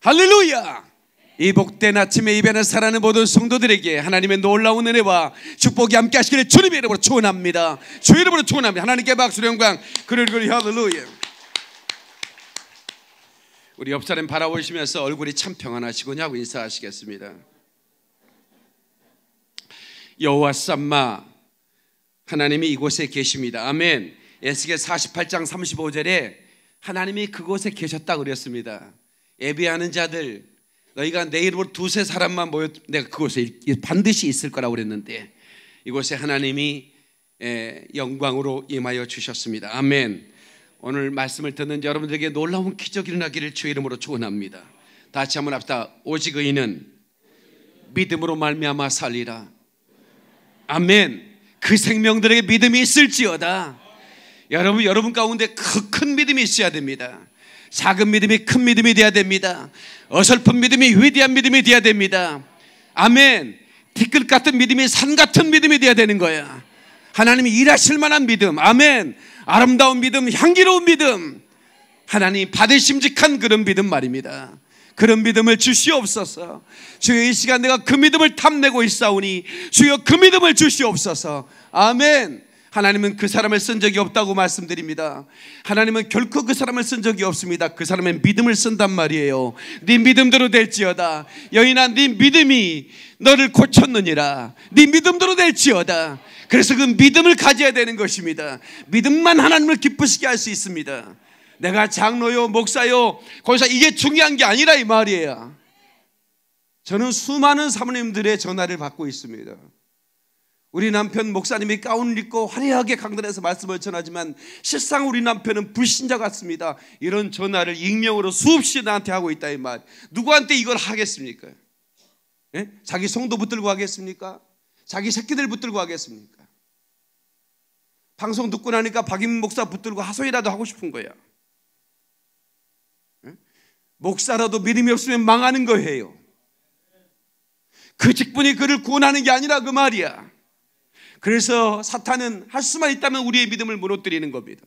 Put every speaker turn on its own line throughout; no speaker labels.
할렐루야! 이 복된 아침에 입에는 살아는 모든 성도들에게 하나님의 놀라운 은혜와 축복이 함께 하시기를 주님의 이름으로 축원합니다. 주의 이름으로 축원합니다. 하나님께 박수 영광. 그리고 할렐루야. 우리 옆 사람 바라보시면서 얼굴이 참 평안하시군요 고 인사하시겠습니다. 여호와 삼마 하나님이 이곳에 계십니다. 아멘. 에스겔 48장 35절에 하나님이 그곳에 계셨다 그랬습니다. 예배하는 자들 너희가 내일부으로 두세 사람만 모여 내가 그곳에 반드시 있을 거라고 그랬는데 이곳에 하나님이 예, 영광으로 임하여 주셨습니다. 아멘. 오늘 말씀을 듣는 여러분들에게 놀라운 기적이 일어나기를 주의 이름으로 축원합니다. 다시 한번 합시다. 오직 의인은 믿음으로 말미암아 살리라. 아멘. 그 생명들에게 믿음이 있을지어다. 여러분 여러분 가운데 그큰 믿음이 있어야 됩니다. 작은 믿음이 큰 믿음이 되어야 됩니다. 어설픈 믿음이 위대한 믿음이 되어야 됩니다. 아멘. 티끌 같은 믿음이 산 같은 믿음이 되어야 되는 거야. 하나님이 일하실 만한 믿음. 아멘. 아름다운 믿음, 향기로운 믿음. 하나님 받으심직한 그런 믿음 말입니다. 그런 믿음을 주시옵소서. 주여 이 시간 내가 그 믿음을 탐내고 있사오니 주여 그 믿음을 주시옵소서. 아멘. 하나님은 그 사람을 쓴 적이 없다고 말씀드립니다. 하나님은 결코 그 사람을 쓴 적이 없습니다. 그 사람의 믿음을 쓴단 말이에요. 네 믿음대로 될지어다. 여인아 네 믿음이 너를 고쳤느니라. 네 믿음대로 될지어다. 그래서 그 믿음을 가져야 되는 것입니다. 믿음만 하나님을 기쁘시게 할 수 있습니다. 내가 장로요 목사요 거기서 이게 중요한 게 아니라 이 말이에요. 저는 수많은 사모님들의 전화를 받고 있습니다. 우리 남편 목사님이 가운을 입고 화려하게 강단에서 말씀을 전하지만 실상 우리 남편은 불신자 같습니다. 이런 전화를 익명으로 수없이 나한테 하고 있다 이 말. 누구한테 이걸 하겠습니까? 예? 자기 성도 붙들고 하겠습니까? 자기 새끼들 붙들고 하겠습니까? 방송 듣고 나니까 박인 목사 붙들고 하소이라도 하고 싶은 거야. 예? 목사라도 믿음이 없으면 망하는 거예요. 그 직분이 그를 구원하는 게 아니라 그 말이야. 그래서 사탄은 할 수만 있다면 우리의 믿음을 무너뜨리는 겁니다.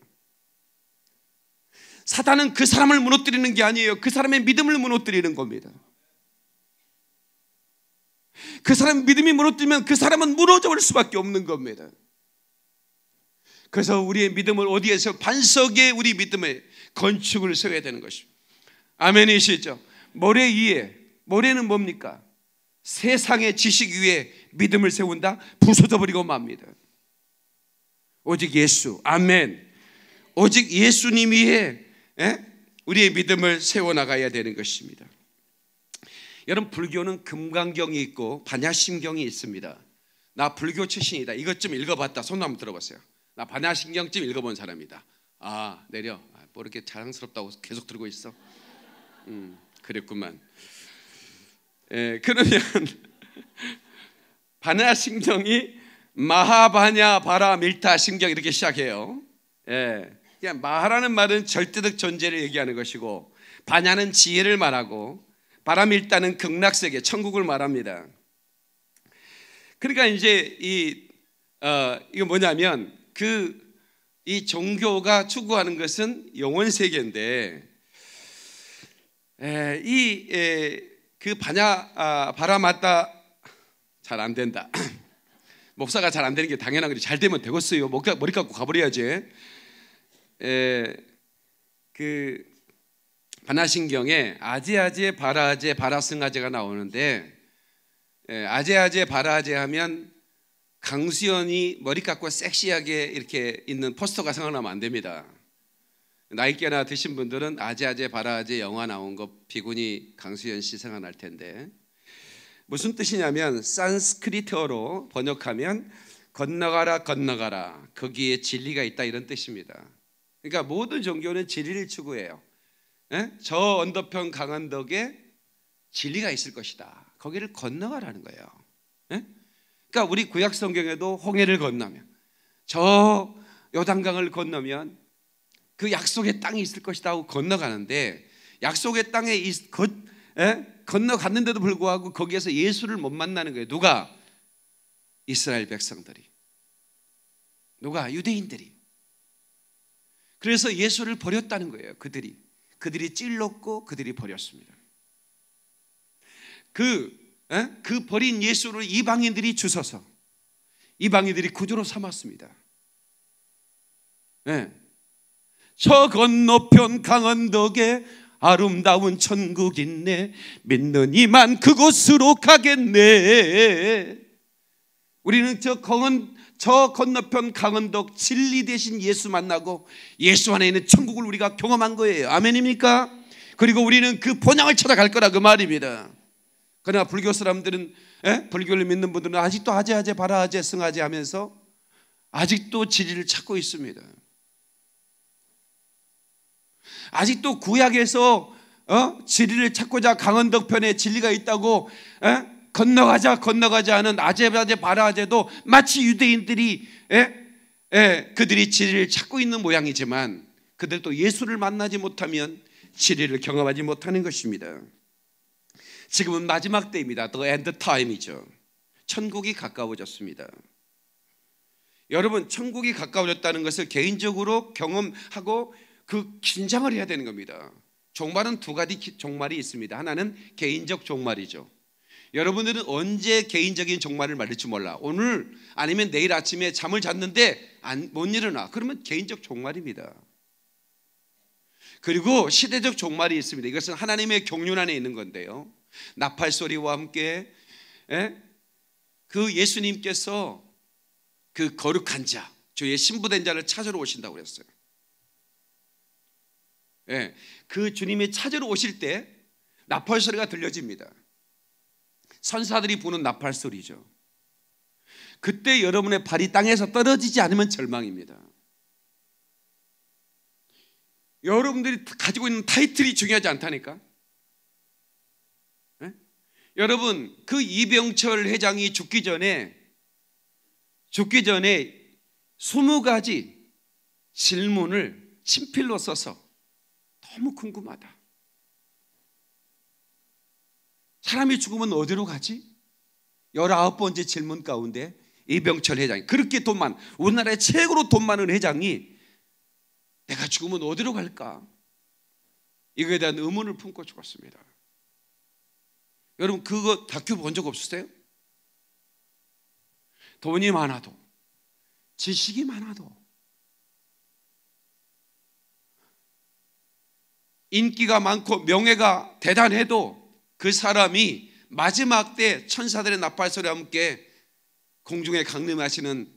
사탄은 그 사람을 무너뜨리는 게 아니에요. 그 사람의 믿음을 무너뜨리는 겁니다. 그 사람 믿음이 무너뜨리면 그 사람은 무너져 버릴 수밖에 없는 겁니다. 그래서 우리의 믿음을 어디에서 반석에 우리 믿음의 건축을 세워야 되는 것입니다. 아멘이시죠? 모래 위에 모래는 뭡니까? 세상의 지식 위에 믿음을 세운다? 부서져 버리고 맙니다. 오직 예수, 아멘. 오직 예수님 위에 에? 예? 우리의 믿음을 세워나가야 되는 것입니다. 여러분, 불교는 금강경이 있고 반야심경이 있습니다. 나 불교 출신이다. 이것 좀 읽어봤다. 손 한번 들어보세요. 나 반야심경 좀 읽어본 사람이다. 아, 내려. 아, 뭐 이렇게 자랑스럽다고 계속 들고 있어? 음, 그랬구만. 에, 예, 그러면 바나 신경이 마하바냐 바라 밀타 신경 이렇게 시작해요. 예. 그냥 마하라는 말은 절대적 존재를 얘기하는 것이고 바냐는 지혜를 말하고 바라 밀다는 극락 세계 천국을 말합니다. 그러니까 이제 이 어, 이거 뭐냐면 그 이 종교가 추구하는 것은 영원 세계인데 에, 이 에, 그 바냐 아, 바라맞다잘 안 된다. 목사가 잘 안 되는 게 당연한 거지. 잘 되면 되겠어요. 머리, 머리 깎고 가버려야지. 에, 그 바나신경에 아재아재바라아재바라승아재가 나오는데 에, 아재아재바라아재 하면 강수연이 머리 깎고 섹시하게 이렇게 있는 포스터가 생각나면 안 됩니다. 나이께나 드신 분들은 아재아재 바라아재 영화 나온 거비구니강수연씨 생각날 텐데 무슨 뜻이냐면 산스크리트어로 번역하면 건너가라 건너가라 거기에 진리가 있다 이런 뜻입니다. 그러니까 모든 종교는 진리를 추구해요. 에? 예? 저 언덕편 강한덕에 진리가 있을 것이다. 거기를 건너가라는 거예요. 에? 예? 그러니까 우리 구약 성경에도 홍해를 건너면 저 요단강을 건너면 그 약속의 땅이 있을 것이다 하고 건너가는데 약속의 땅에 있, 거, 에? 예? 건너갔는데도 불구하고 거기에서 예수를 못 만나는 거예요. 누가? 이스라엘 백성들이. 누가? 유대인들이. 그래서 예수를 버렸다는 거예요. 그들이. 그들이 찔렀고 그들이 버렸습니다. 그, 에? 예? 그 버린 예수를 이방인들이 주셔서 이방인들이 구조로 삼았습니다. 예. 저 건너편 강원덕에 아름다운 천국 있네. 믿는 이만 그곳으로 가겠네. 우리는 저 강원 저 건너편 강원덕 진리 대신 예수 만나고 예수 안에 있는 천국을 우리가 경험한 거예요. 아멘입니까? 그리고 우리는 그 본향을 찾아갈 거라 그 말입니다. 그러나 불교 사람들은 에? 불교를 믿는 분들은 아직도 하제 하제 바라 하제 승하제 하면서 아직도 진리를 찾고 있습니다. 아직도 구약에서 어? 진리를 찾고자 강원덕편에 진리가 있다고 에? 어? 건너가자 건너가자 하는 아제바제 바라제도 마치 유대인들이 에? 예? 에? 예, 그들이 진리를 찾고 있는 모양이지만 그들도 예수를 만나지 못하면 진리를 경험하지 못하는 것입니다. 지금은 마지막 때입니다. The end time이죠. 천국이 가까워졌습니다. 여러분 천국이 가까워졌다는 것을 개인적으로 경험하고 그 긴장을 해야 되는 겁니다. 종말은 두 가지 종말이 있습니다. 하나는 개인적 종말이죠. 여러분들은 언제 개인적인 종말을 말릴지 몰라. 오늘 아니면 내일 아침에 잠을 잤는데 안, 못 일어나. 그러면 개인적 종말입니다. 그리고 시대적 종말이 있습니다. 이것은 하나님의 경륜 안에 있는 건데요. 나팔 소리와 함께 에? 예? 그 예수님께서 그 거룩한 자, 저의 신부된 자를 찾으러 오신다고 그랬어요. 예, 그 주님이 찾으러 오실 때 나팔 소리가 들려집니다. 선사들이 부는 나팔 소리죠. 그때 여러분의 발이 땅에서 떨어지지 않으면 절망입니다. 여러분들이 가지고 있는 타이틀이 중요하지 않다니까. 예? 여러분 그 이병철 회장이 죽기 전에 죽기 전에 20가지 질문을 친필로 써서 너무 궁금하다. 사람이 죽으면 어디로 가지? 열아홉 번째 질문 가운데 이병철 회장이 그렇게 돈 많은 우리나라의 최고로 돈 많은 회장이 내가 죽으면 어디로 갈까? 이거에 대한 의문을 품고 죽었습니다. 여러분 그거 다큐 본 적 없으세요? 돈이 많아도 지식이 많아도 인기가 많고 명예가 대단해도 그 사람이 마지막 때 천사들의 나팔 소리와 함께 공중에 강림하시는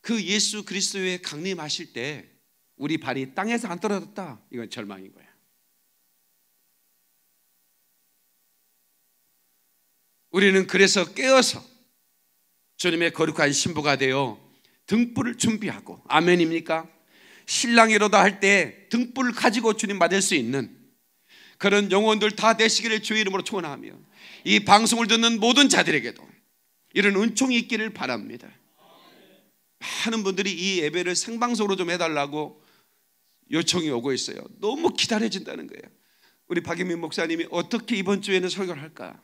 그 예수 그리스도의 강림하실 때 우리 발이 땅에서 안 떨어졌다. 이건 절망인 거야. 우리는 그래서 깨어서 주님의 거룩한 신부가 되어 등불을 준비하고 아멘입니까? 신랑이로다 할 때등불 가지고 주님 받을수 있는 그런 영혼들 다 되시기를 주의 이름으로 초원하며이 방송을 듣는 모든 자들에게도 이런 은총이 있기를 바랍니다. 많은 분들이 이 예배를 생방송으로 좀 해달라고 요청이 오고 있어요. 너무 기다려진다는 거예요. 우리 박예민 목사님이 어떻게 이번 주에는 설교를 할까?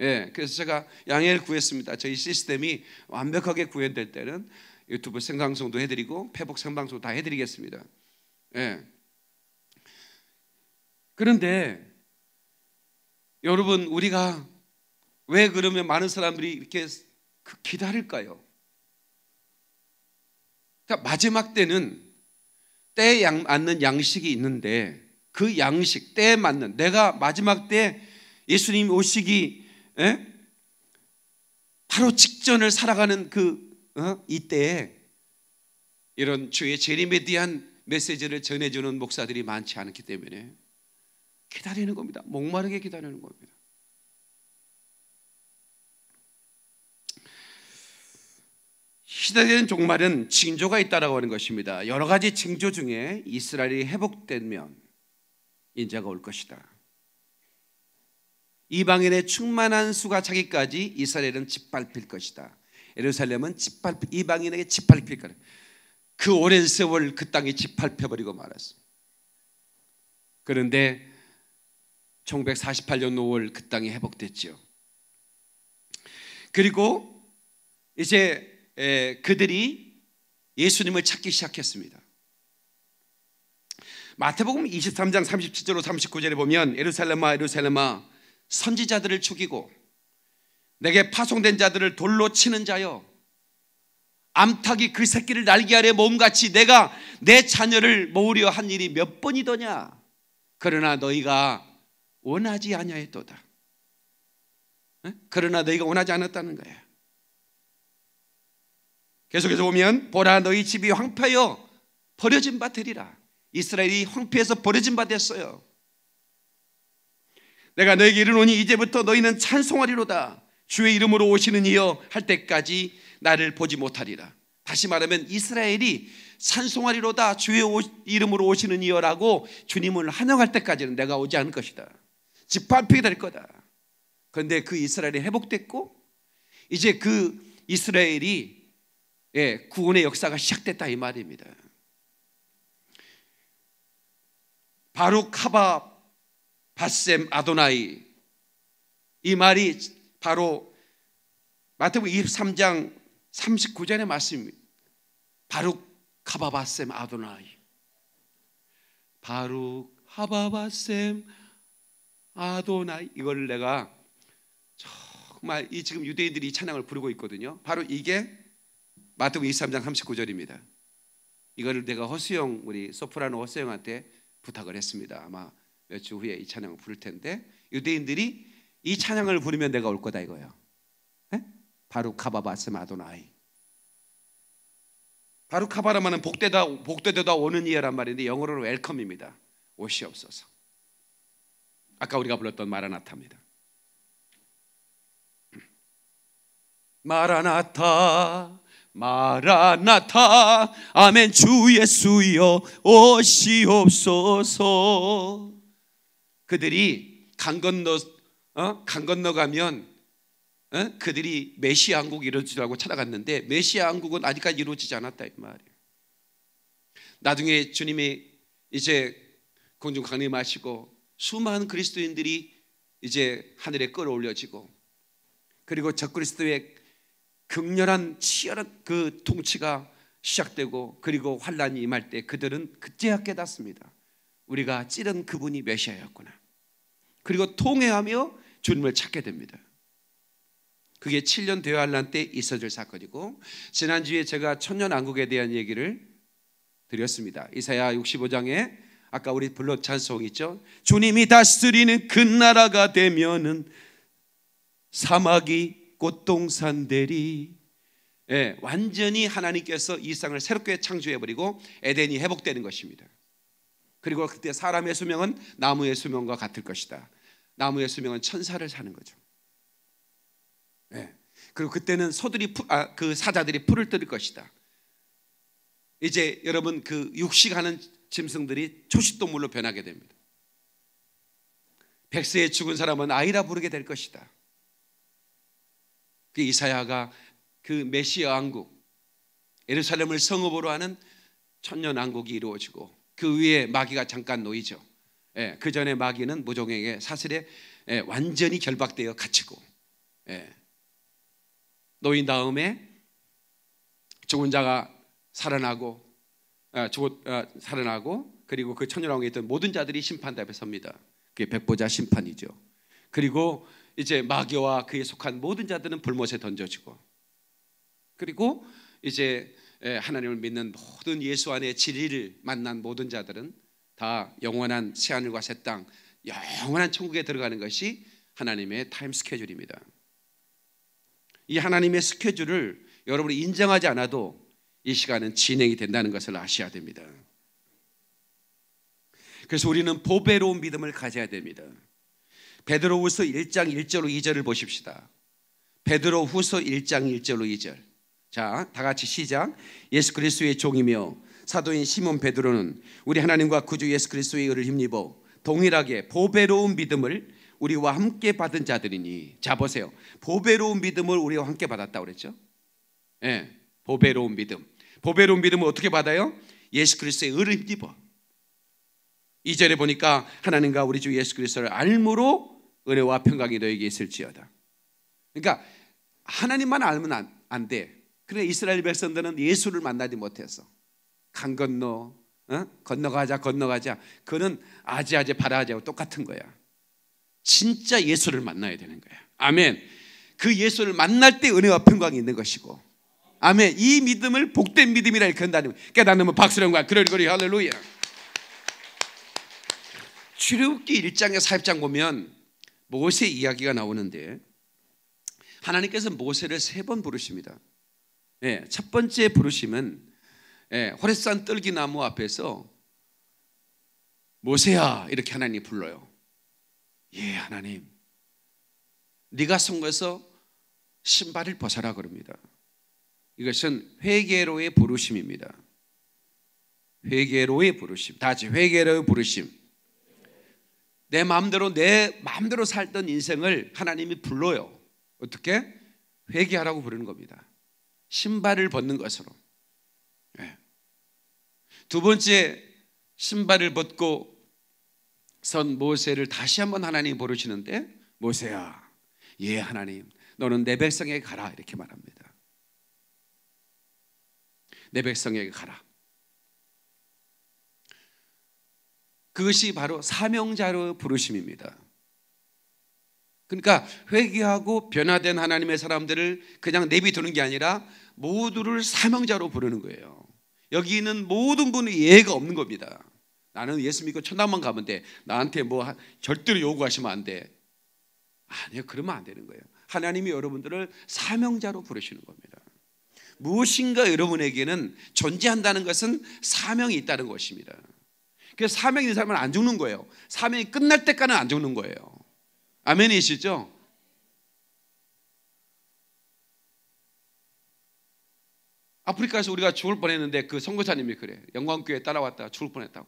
예, 그래서 제가 양해를 구했습니다. 저희 시스템이 완벽하게 구현될 때는 유튜브 생방송도 해드리고 페북 생방송 다 해드리겠습니다. 예. 그런데 여러분 우리가 왜 그러면 많은 사람들이 이렇게 그 기다릴까요? 그러니까 마지막 때는 때에 양, 맞는 양식이 있는데 그 양식 때에 맞는 내가 마지막 때 예수님 오시기 에? 예? 바로 직전을 살아가는 그 어? 이때 이런 주의 재림에 대한 메시지를 전해주는 목사들이 많지 않기 때문에 기다리는 겁니다. 목마르게 기다리는 겁니다. 시대된 종말은 징조가 있다라고 하는 것입니다. 여러 가지 징조 중에 이스라엘이 회복되면 인자가 올 것이다. 이방인의 충만한 수가 차기까지 이스라엘은 짓밟힐 것이다. 예루살렘은 짓밟 이방인에게 짓밟힐 거그 오랜 세월 그 땅이 짓밟혀 버리고 말았어요. 그런데 1948년 5월 그 땅이 회복됐지요. 그리고 이제 그들이 예수님을 찾기 시작했습니다. 마태복음 23장 37절로 39절에 보면 예루살렘아 예루살렘아 선지자들을 죽이고 내게 파송된 자들을 돌로 치는 자여 암탉이 그 새끼를 날개 아래 몸같이 내가 내 자녀를 모으려 한 일이 몇 번이더냐 그러나 너희가 원하지 아니하였도다 그러나 너희가 원하지 않았다는 거야 계속해서 보면 보라 너희 집이 황폐여 버려진 바 되리라 이스라엘이 황폐해서 버려진 바 됐어요 내가 너에게 이르노니 이제부터 너희는 찬송하리로다 주의 이름으로 오시는 이여 할 때까지 나를 보지 못하리라. 다시 말하면 이스라엘이 산송아리로다 주의 오, 이름으로 오시는 이여라고 주님을 환영할 때까지는 내가 오지 않을 것이다. 집밟히게될 거다. 그런데 그 이스라엘이 회복됐고 이제 그 이스라엘이 예, 구원의 역사가 시작됐다 이 말입니다. 바로 카바 바셈 아도나이 이 말이 바로 마태복음 23장 39절의 말씀입니다. 바룩 카바바셈 아도나이. 바룩 하바바셈 아도나이. 이걸 내가 정말 이 지금 유대인들이 이 찬양을 부르고 있거든요. 바로 이게 마태복음 23장 39절입니다. 이거 내가 허수영 우리 소프라노 허수영한테 부탁을 했습니다. 아마 몇주 후에 이 찬양을 부를 텐데 유대인들이 이 찬양을 부르면 내가 올 거다 이거예요. 에? 예? 바로 카바바스 마도나이. 바로 카바라마는 복되다 복되다 오는 이에란 말인데 영어로 웰컴입니다. 오시옵소서. 아까 우리가 불렀던 마라나타입니다. 마라나타 마라나타 아멘 주 예수여 오시옵소서 그들이 강 건너 어? 강 건너가면 어? 그들이 메시아 왕국 이루어지라고 찾아갔는데 메시아 왕국은 아직까지 이루어지지 않았다 이 말이에요. 나중에 주님이 이제 공중 강림하시고 수많은 그리스도인들이 이제 하늘에 끌어올려지고 그리고 적그리스도의 극렬한 치열한 그 통치가 시작되고 그리고 환란이 임할 때 그들은 그제야 깨닫습니다. 우리가 찌른 그분이 메시아였구나. 그리고 통회하며 주님을 찾게 됩니다. 그게 7년 대환란 때 있어질 사건이고 지난주에 제가 천년왕국에 대한 얘기를 드렸습니다. 이사야 65장에 아까 우리 불러 찬송 있죠. 주님이 다스리는 그 나라가 되면은 사막이 꽃동산 되리. 예, 완전히 하나님께서 이 세상을 새롭게 창조해 버리고 에덴이 회복되는 것입니다. 그리고 그때 사람의 수명은 나무의 수명과 같을 것이다. 나무의 수명은 천사를 사는 거죠. 예. 그리고 그때는 소들이 아, 그 사자들이 풀을 뜯 것이다. 이제 여러분 그 육식하는 짐승들이 초식동물로 변하게 됩니다. 백세에 죽은 사람은 아이라 부르게 될 것이다. 그 이사야가 그 메시아 왕국 예루살렘을 성읍으로 하는 천년 왕국이 이루어지고 그 위에 마귀가 잠깐 놓이죠. 예, 그 전에 마귀는 무종에게 사슬에 예, 완전히 결박되어 갇히고 예, 노인 다음에 죽은 자가 살아나고 아, 죽 아, 살아나고 그리고 그 천연왕에 있던 모든 자들이 심판대 앞에 섭니다. 그게 백보자 심판이죠. 그리고 이제 마귀와 그에 속한 모든 자들은 불못에 던져지고 그리고 이제 예, 하나님을 믿는 모든 예수 안의 진리를 만난 모든 자들은 다 영원한 새하늘과 새 땅, 영원한 천국에 들어가는 것이 하나님의 타임 스케줄입니다. 이 하나님의 스케줄을 여러분이 인정하지 않아도 이 시간은 진행이 된다는 것을 아셔야 됩니다. 그래서 우리는 보배로운 믿음을 가져야 됩니다. 베드로후서 1장 1절로 2절을 보십시다. 베드로후서 1장 1절로 2절. 자, 다 같이 시작. 예수 그리스도의 종이며 사도인 시몬 베드로는 우리 하나님과 구주 예수 그리스도의 의를 힘입어 동일하게 보배로운 믿음을 우리와 함께 받은 자들이니 자 보세요. 보배로운 믿음을 우리와 함께 받았다 그랬죠? 예. 네, 보배로운 믿음. 보배로운 믿음을 어떻게 받아요? 예수 그리스도의 의를 힘입어. 이절에 보니까 하나님과 우리 주 예수 그리스도를 알므로 은혜와 평강이 너에게 있을지어다. 그러니까 하나님만 알면 안, 안 돼. 그래 이스라엘 백성들은 예수를 만나지 못했어. 강 건너 어? 건너가자 건너가자 그는 아지아지 바라지하고 똑같은 거야. 진짜 예수를 만나야 되는 거야. 아멘. 그 예수를 만날 때 은혜와 평강이 있는 것이고. 아멘. 이 믿음을 복된 믿음이라 일컫는다는 깨닫는 박수령 과 그럴거리 할렐루야. 출애굽기 1장에 4장 보면 모세 이야기가 나오는데 하나님께서 모세를 세 번 부르십니다. 네, 첫 번째 부르심은 예, 호레산 떨기나무 앞에서 모세야 이렇게 하나님 불러요. 예, 하나님. 네가 선거에서 신발을 벗어라 그럽니다. 이것은 회개로의 부르심입니다. 회개로의 부르심. 다시 회개로의 부르심. 내 마음대로 내 마음대로 살던 인생을 하나님이 불러요. 어떻게? 회개하라고 부르는 겁니다. 신발을 벗는 것으로. 두 번째 신발을 벗고 선 모세를 다시 한번 하나님 부르시는데 모세야 예 하나님 너는 내 백성에게 가라 이렇게 말합니다. 내 백성에게 가라. 그것이 바로 사명자로 부르심입니다. 그러니까 회개하고 변화된 하나님의 사람들을 그냥 내비두는 게 아니라 모두를 사명자로 부르는 거예요. 여기 있는 모든 분이 예가 의 없는 겁니다. 나는 예수 믿고 천당만 가면 돼. 나한테 뭐 절대로 요구하시면 안 돼. 아니요, 그러면 안 되는 거예요. 하나님이 여러분들을 사명자로 부르시는 겁니다. 무엇인가 여러분에게는 존재한다는 것은 사명이 있다는 것입니다. 그래서 사명이 있는 사람은 안 죽는 거예요. 사명이 끝날 때까지는 안 죽는 거예요. 아멘이시죠? 아프리카에서 우리가 죽을 뻔했는데 그 선교사님이 그래. 영광교회 따라왔다 가 죽을 뻔했다고.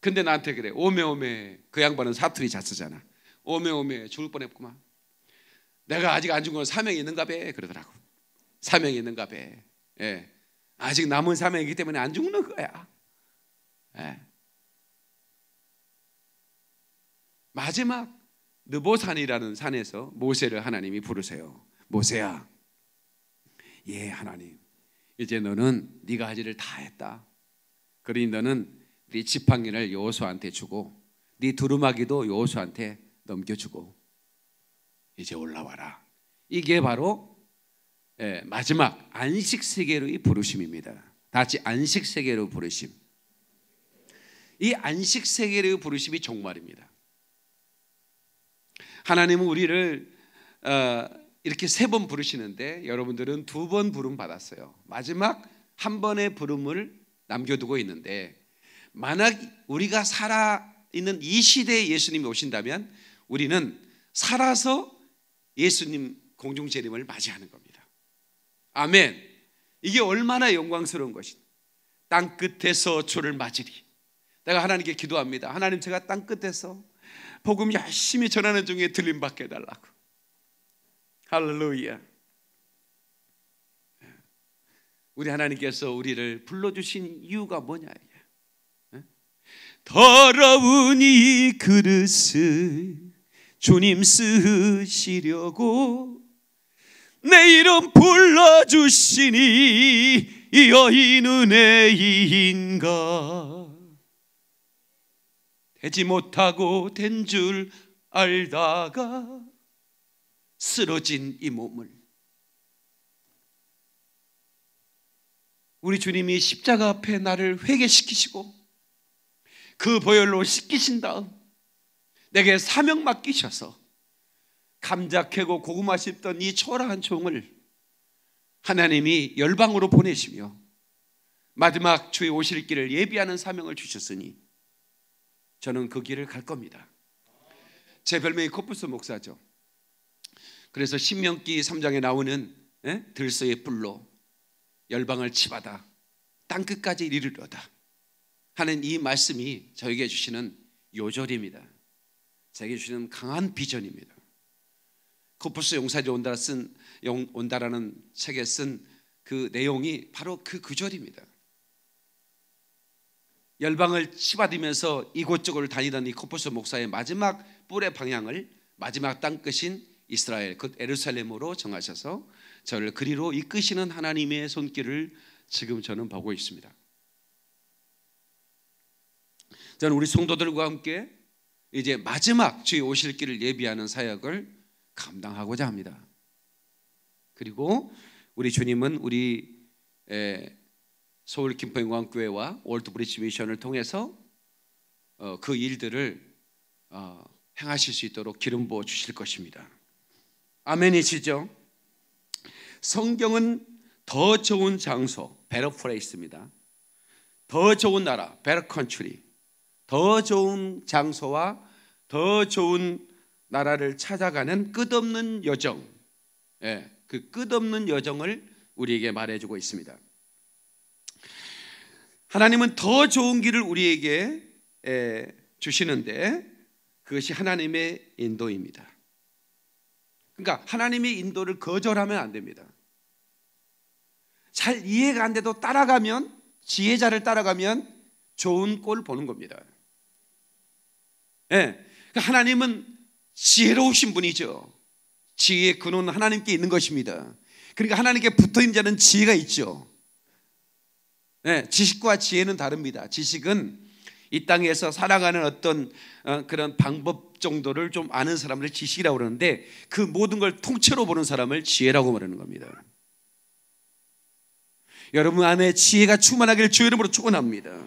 근데 나한테 그래. 오메오메 그 양반은 사투리 자 쓰잖아. 오메오메 죽을 뻔했구만. 내가 아직 안 죽은 건 사명이 있는가 배 그러더라고. 사명이 있는가 배. 예. 아직 남은 사명이기 때문에 안 죽는 거야. 예. 마지막 느보산이라는 산에서 모세를 하나님이 부르세요. 모세야. 예 하나님 이제 너는 네가 할 일을 다 했다. 그러니 너는 네 지팡이를 여수한테 주고 네 두루마기도 여수한테 넘겨주고 이제 올라와라. 이게 바로 예, 마지막 안식 세계로의 부르심입니다. 다같 안식 세계로 부르심. 이 안식 세계로의 부르심이 종말입니다. 하나님은 우리를 어, 이렇게 세 번 부르시는데 여러분들은 두 번 부름 받았어요. 마지막 한 번의 부름을 남겨두고 있는데 만약 우리가 살아 있는 이 시대에 예수님이 오신다면 우리는 살아서 예수님 공중 재림을 맞이하는 겁니다. 아멘. 이게 얼마나 영광스러운 것인지. 땅 끝에서 주를 맞으리. 내가 하나님께 기도합니다. 하나님 제가 땅 끝에서 복음 열심히 전하는 중에 들림 받게 해달라고. 할렐루야. 우리 하나님께서 우리를 불러주신 이유가 뭐냐? 더러운 이 그릇을 주님 쓰시려고 내 이름 불러주시니 이 여인은 애인가 되지 못하고 된 줄 알다가 쓰러진 이 몸을 우리 주님이 십자가 앞에 나를 회개시키시고 그 보혈로 씻기신 다음 내게 사명 맡기셔서 감자 캐고 고구마 씹던 이 초라한 종을 하나님이 열방으로 보내시며 마지막 주의 오실 길을 예비하는 사명을 주셨으니 저는 그 길을 갈 겁니다. 제 별명이 코프스 목사죠. 그래서 신명기 3장에 나오는 에? 예? 들소의 뿔로 열방을 치받아 땅끝까지 이르러다 하는 이 말씀이 저에게 주시는 요절입니다. 저에게 주시는 강한 비전입니다. 코프스 용사들 온다 쓴 용, 온다라는 책에 쓴 그 내용이 바로 그 구절입니다. 열방을 치받으면서 이곳저곳을 다니던 이 코프스 목사의 마지막 뿔의 방향을 마지막 땅끝인 이스라엘 곧에르살렘으로 정하셔서 저를 그리로 이끄시는 하나님의 손길을 지금 저는 보고 있습니다. 저는 우리 성도들과 함께 이제 마지막 주의 오실 길을 예비하는 사역을 감당하고자 합니다. 그리고 우리 주님은 우리 서울 김포영광교회와 월드브리지 미션을 통해서 어, 그 일들을 어, 행하실 수 있도록 기름 부어 주실 것입니다. 아멘이시죠? 성경은 더 좋은 장소, better place입니다. 더 좋은 나라, better country. 더 좋은 장소와 더 좋은 나라를 찾아가는 끝없는 여정. 예, 그 끝없는 여정을 우리에게 말해주고 있습니다. 하나님은 더 좋은 길을 우리에게 예, 주시는데 그것이 하나님의 인도입니다. 그러니까 하나님의 인도를 거절하면 안 됩니다. 잘 이해가 안 돼도 따라가면 지혜자를 따라가면 좋은 꼴 보는 겁니다. 예. 네. 하나님은 지혜로우신 분이죠. 지혜의 근원은 하나님께 있는 것입니다. 그러니까 하나님께 붙어 있는 자는 지혜가 있죠. 네, 지식과 지혜는 다릅니다. 지식은 이 땅에서 살아가는 어떤 어, 그런 방법 정도를 좀 아는 사람을 지식이라고 그러는데 그 모든 걸 통째로 보는 사람을 지혜라고 말하는 겁니다. 여러분 안에 지혜가 충만하길 주의 이름으로 축원합니다.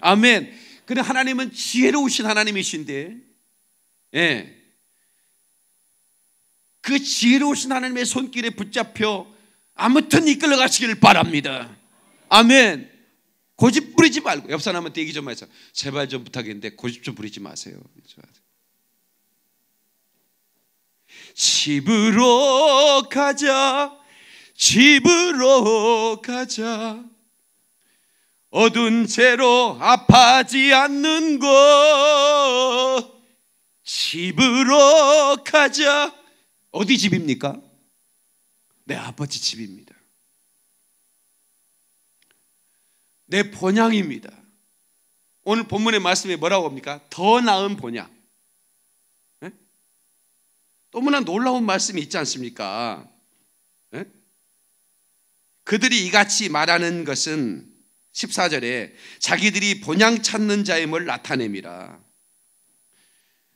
아멘. 그래 하나님은 지혜로우신 하나님이신데, 예. 그 지혜로우신 하나님의 손길에 붙잡혀 아무튼 이끌려 가시길 바랍니다. 아멘. 고집 부리지 말고 옆 사람한테 얘기 좀 하세요. 제발 좀 부탁인데 고집 좀 부리지 마세요. 집으로 가자, 집으로 가자. 어두운 채로 아파하지 않는 곳, 집으로 가자. 어디 집입니까? 내 아버지 집입니다. 내 본향입니다. 오늘 본문의 말씀이 뭐라고 합니까? 더 나은 본향. 너무나 놀라운 말씀이 있지 않습니까? 에? 예? 그들이 이같이 말하는 것은 14절에 자기들이 본향 찾는 자임을 나타냅니다.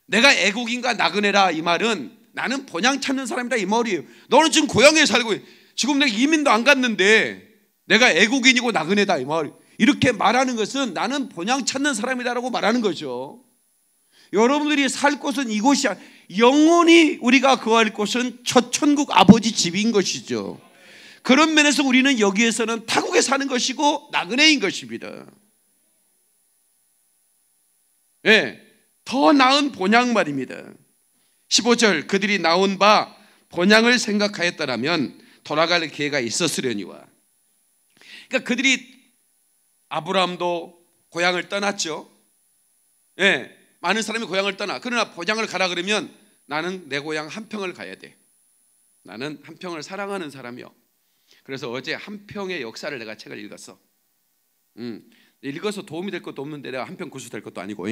내가 애국인가 나그네라 이 말은 나는 본향 찾는 사람이다 이 말이에요. 너는 지금 고향에 살고 지금 내가 이민도 안 갔는데 내가 애국인이고 나그네다 이 말. 이렇게 말하는 것은 나는 본향 찾는 사람이다라고 말하는 거죠. 여러분들이 살 곳은 이곳이 아, 영원히 우리가 거할 곳은 첫천국 아버지 집인 것이죠. 그런 면에서 우리는 여기에서는 타국에 사는 것이고 나그네인 것입니다. 예, 네, 더 나은 본향 말입니다. 15절 그들이 나온 바 본향을 생각하였다라면 돌아갈 기회가 있었으려니와 그러니까 그들이 아브라함도 고향을 떠났죠. 예. 아는 사람이 고향을 떠나 그러나 고장을 가라 그러면 나는 내 고향 한평을 가야 돼. 나는 한평을 사랑하는 사람이요. 그래서 어제 한평의 역사를 내가 책을 읽었어. 음, 읽어서 도움이 될 것도 없는데 내가 한평 구수될 것도 아니고,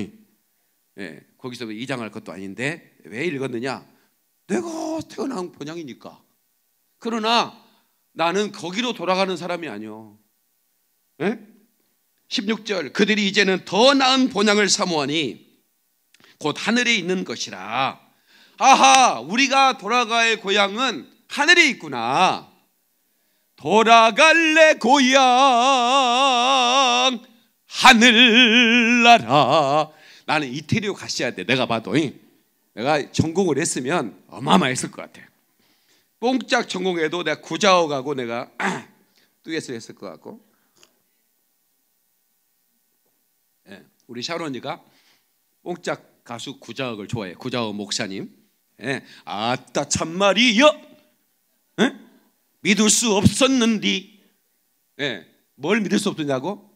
예, 거기서 이장할 것도 아닌데 왜 읽었느냐? 내가 태어난 본향이니까. 그러나 나는 거기로 돌아가는 사람이 아니요. 예? 16절 그들이 이제는 더 나은 본향을 사모하니 곧 하늘에 있는 것이라. 아하, 우리가 돌아갈 고향은 하늘에 있구나. 돌아갈래 고향 하늘나라. 나는 이태리로 가셔야 돼. 내가 봐도. 내가 전공을 했으면 어마어마했을 것 같아. 뽕짝 전공해도 내가 구자오 가고 내가 뚜에스 했을 것 같고. 예, 우리 샤론이가 뽕짝 가수 구자욱을 좋아해. 구자욱 목사님. 예. 아따 참말이여. 예? 믿을 수 없었는디. 예. 뭘 믿을 수 없었냐고?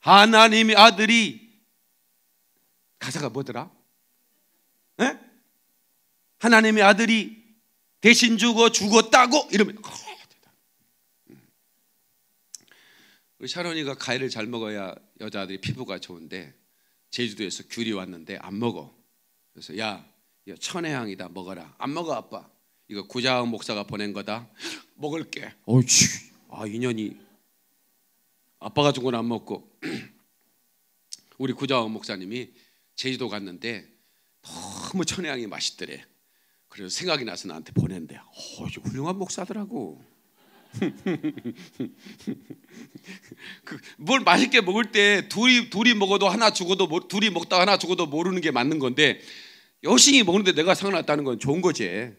하나님의 아들이 가사가 뭐더라? 예? 하나님의 아들이 대신 죽어 죽었다고 이러면 어, 음. 우리 샤론이가 과일을 잘 먹어야 여자들이 피부가 좋은데 제주도에서 귤이 왔는데 안 먹어. 그래서 야, 천혜향이다 먹어라. 안 먹어 아빠. 이거 구자항 목사가 보낸 거다. 먹을게. 어이아 인연이 아빠가 준건안 먹고 우리 구자항 목사님이 제주도 갔는데 너무 천혜향이 맛있더래. 그래서 생각이 나서 나한테 보낸대. 어, 훌륭한 목사더라고. 그, 뭘 맛있게 먹을 때 둘이 둘이 먹어도 하나 죽어도 둘이 먹다 하나 죽어도 모르는 게 맞는 건데 여신이 먹는데 내가 상났다는 건 좋은 거지.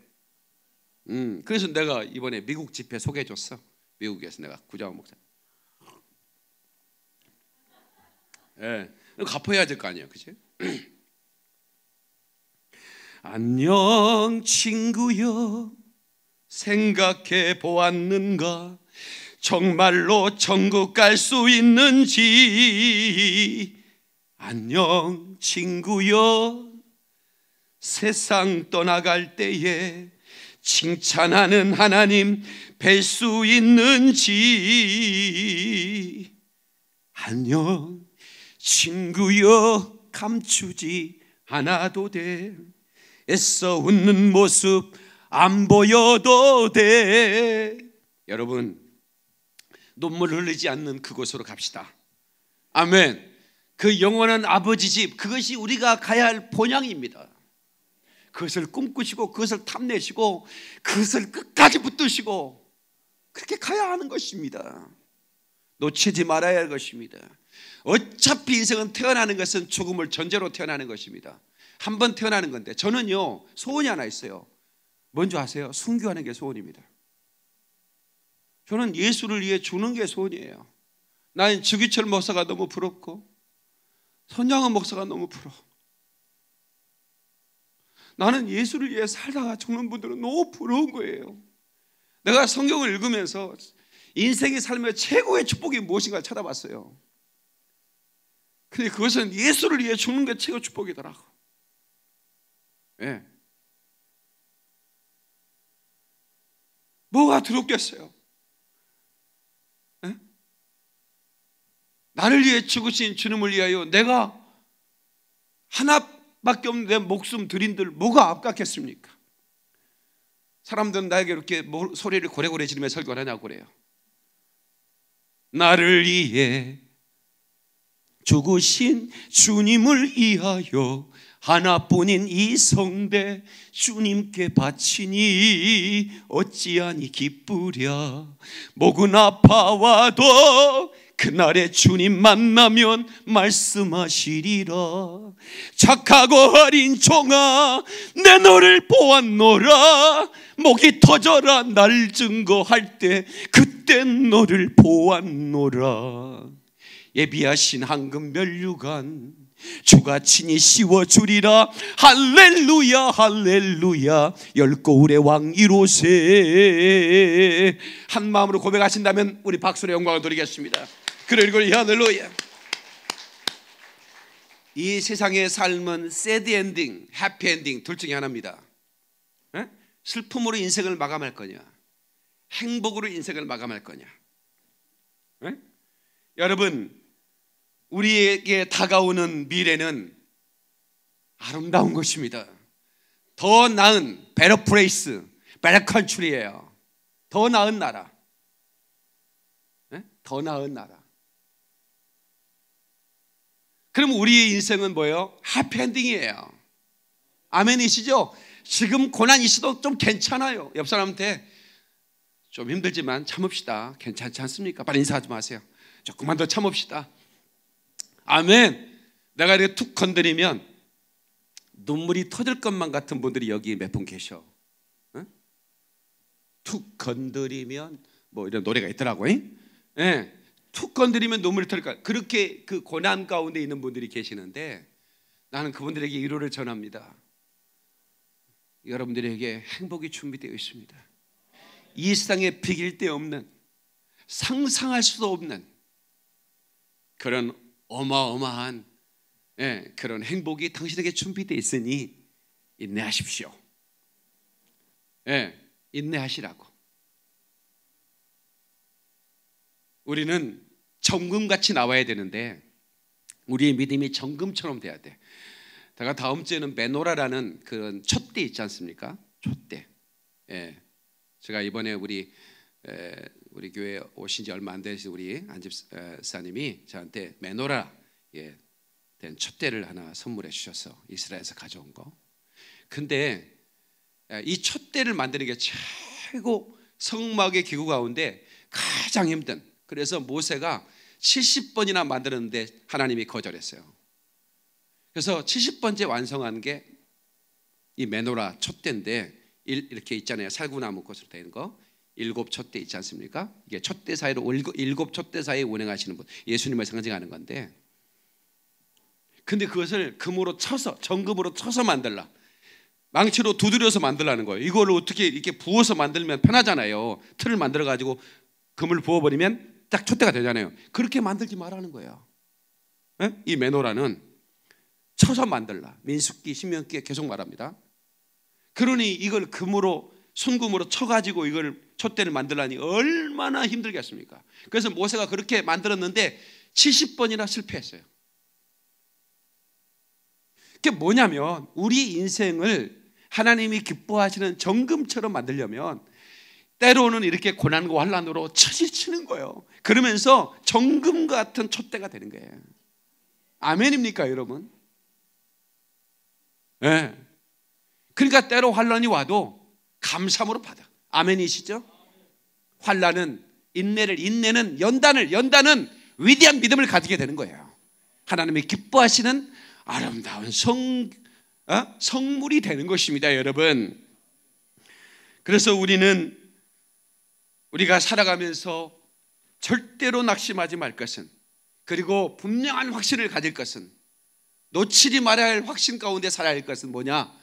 음, 그래서 내가 이번에 미국 집회 소개해 줬어. 미국에서 내가 구자 목사. 예, 갚아야 될 거 아니야, 그지? 안녕 친구여. 생각해 보았는가? 정말로 천국 갈 수 있는지 안녕 친구여 세상 떠나갈 때에 칭찬하는 하나님 뵐 수 있는지 안녕 친구여 감추지 않아도 돼 애써 웃는 모습 안 보여도 돼. 여러분 눈물 흘리지 않는 그곳으로 갑시다. 아멘. 그 영원한 아버지 집 그것이 우리가 가야 할 본향입니다. 그것을 꿈꾸시고 그것을 탐내시고 그것을 끝까지 붙드시고 그렇게 가야 하는 것입니다. 놓치지 말아야 할 것입니다. 어차피 인생은 태어나는 것은 죽음을 전제로 태어나는 것입니다. 한번 태어나는 건데 저는요 소원이 하나 있어요. 뭔지 아세요? 순교하는 게 소원입니다. 저는 예수를 위해 주는 게 소원이에요. 나는 주기철 목사가 너무 부럽고 선양은 목사가 너무 부러워. 나는 예수를 위해 살다가 죽는 분들은 너무 부러운 거예요. 내가 성경을 읽으면서 인생의 삶의 최고의 축복이 무엇인가 찾아봤어요. 근데 그것은 예수를 위해 죽는 게 최고 축복이더라고. 예. 네. 뭐가 두렵겠어요? 에? 나를 위해 죽으신 주님을 위하여 내가 하나밖에 없는 내 목숨 드린들 뭐가 아깝겠습니까? 사람들은 나에게 이렇게 뭐 소리를 고래고래 지르며 설교를 하냐고 그래요. 나를 위해 죽으신 주님을 위하여 하나뿐인 이 성대 주님께 바치니 어찌하니 기쁘랴 목은 아파와도 그날에 주님 만나면 말씀하시리라 착하고 어린 종아 내 너를 보았노라 목이 터져라 날 증거할 때 그땐 너를 보았노라 예비하신 황금 면류관 주가 친히 씌워주리라 할렐루야 할렐루야 열거울의 왕 이로세 한 마음으로 고백하신다면 우리 박수로 영광을 돌리겠습니다 그리고 할렐루야 이 세상의 삶은 새드 엔딩, 해피 엔딩 둘 중에 하나입니다 에? 슬픔으로 인생을 마감할 거냐 행복으로 인생을 마감할 거냐 에? 여러분 우리에게 다가오는 미래는 아름다운 것입니다. 더 나은 베러 프레이스, 베러 컨츄리예요. 더 나은 나라. 네? 더 나은 나라. 그럼 우리의 인생은 뭐예요? 해피엔딩이에요. 아멘이시죠? 지금 고난 있어도 좀 괜찮아요. 옆 사람한테 좀 힘들지만 참읍시다. 괜찮지 않습니까? 빨리 인사하지 마세요. 조금만 더 참읍시다. 아멘. 내가 이렇게 툭 건드리면 눈물이 터질 것만 같은 분들이 여기 몇 분 계셔. 응? 툭 건드리면 뭐 이런 노래가 있더라고. 요 예. 툭 건드리면 눈물이 터질까. 그렇게 그 고난 가운데 있는 분들이 계시는데 나는 그분들에게 위로를 전합니다. 여러분들에게 행복이 준비되어 있습니다. 이 세상에 비길 데 없는 상상할 수도 없는 그런 어마어마한 예, 그런 행복이 당신에게 준비되어 있으니 인내하십시오. 예, 인내하시라고. 우리는 정금같이 나와야 되는데 우리의 믿음이 정금처럼 돼야 돼. 내가 다음 주에는 메노라라는 그런 촛대 있지 않습니까? 촛대. 예. 제가 이번에 우리 우리 교회 오신 지 얼마 안 되신 우리 안집사님이 어, 저한테 메노라 예, 된 촛대를 하나 선물해 주셔서 이스라엘에서 가져온 거. 근데 어, 이 촛대를 만드는 게 최고 성막의 기구 가운데 가장 힘든. 그래서 모세가 70번이나 만들는데 하나님이 거절했어요. 그래서 70번째 완성한 게 이 메노라 촛대인데 이렇게 있잖아요. 살구나무 꽃으로 된 거. 일곱 첫대 있지 않습니까? 이게 첫대 사이로 일곱 첫대 사이에 운행하시는 분 예수님을 상징하는 건데 근데 그것을 금으로 쳐서 정금으로 쳐서 만들라 망치로 두드려서 만들라는 거예요 이걸 어떻게 이렇게 부어서 만들면 편하잖아요 틀을 만들어 가지고 금을 부어버리면 딱 첫대가 되잖아요 그렇게 만들지 말라는 거예요 에? 예? 이 메노라는 쳐서 만들라 민숙기 신명기에 계속 말합니다 그러니 이걸 금으로 순금으로 쳐가지고 이걸 촛대를 만들라니 얼마나 힘들겠습니까? 그래서 모세가 그렇게 만들었는데 70번이나 실패했어요. 그게 뭐냐면 우리 인생을 하나님이 기뻐하시는 정금처럼 만들려면 때로는 이렇게 고난과 환란으로 처지치는 거예요. 그러면서 정금 같은 촛대가 되는 거예요. 아멘입니까, 여러분? 예. 네. 그러니까 때로 환란이 와도 감사함으로 받아. 아멘이시죠? 환란은 인내를 인내는 연단을 연단은 위대한 믿음을 가지게 되는 거예요. 하나님의 기뻐하시는 아름다운 성 어? 성물이 되는 것입니다, 여러분. 그래서 우리는 우리가 살아가면서 절대로 낙심하지 말 것은 그리고 분명한 확신을 가질 것은 놓치지 말아야 할 확신 가운데 살아야 할 것은 뭐냐?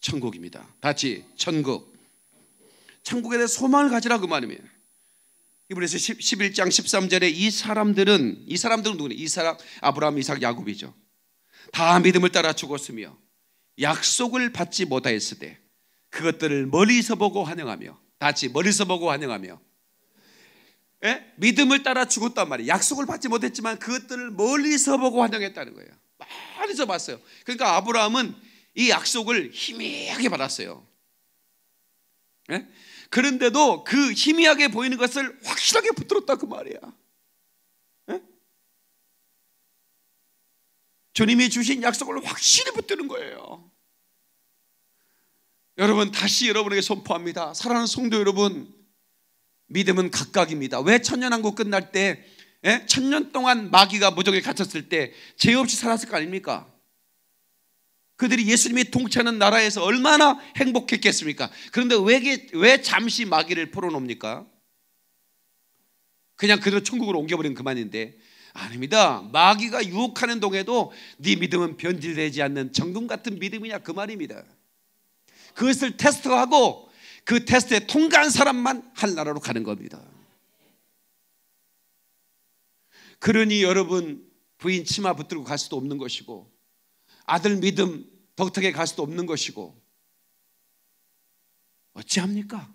천국입니다. 다시 천국. 천국에 대해 소망을 가지라 그 말입니다. 이브리서 11장 13절에 이 사람들은 이 사람들은 누구니? 이 사람 아브라함, 이삭, 야곱이죠. 다 믿음을 따라 죽었으며 약속을 받지 못하였을 때 그것들을 멀리서 보고 환영하며 다시 멀리서 보고 환영하며 예? 믿음을 따라 죽었단 말이에요. 약속을 받지 못했지만 그것들을 멀리서 보고 환영했다는 거예요. 멀리서 봤어요. 그러니까 아브라함은 이 약속을 희미하게 받았어요. 예? 그런데도 그 희미하게 보이는 것을 확실하게 붙들었다 그 말이야. 주님이 주신 약속을 확실히 붙드는 거예요. 여러분 다시 여러분에게 선포합니다. 사랑하는 성도 여러분, 믿음은 각각입니다. 왜 천년왕국 끝날 때, 에? 예? 천년 동안 마귀가 무적에 갇혔을 때 죄 없이 살았을 거 아닙니까? 그들이 예수님이 통치하는 나라에서 얼마나 행복했겠습니까? 그런데 왜, 왜 잠시 마귀를 풀어놓습니까? 그냥 그대로 천국으로 옮겨버린 그만인데 아닙니다. 마귀가 유혹하는 동에도 네 믿음은 변질되지 않는 정금 같은 믿음이냐 그 말입니다. 그것을 테스트하고 그 테스트에 통과한 사람만 한나라로 가는 겁니다. 그러니 여러분 부인 치마 붙들고 갈 수도 없는 것이고 아들 믿음 덕택에 갈 수도 없는 것이고 어찌합니까?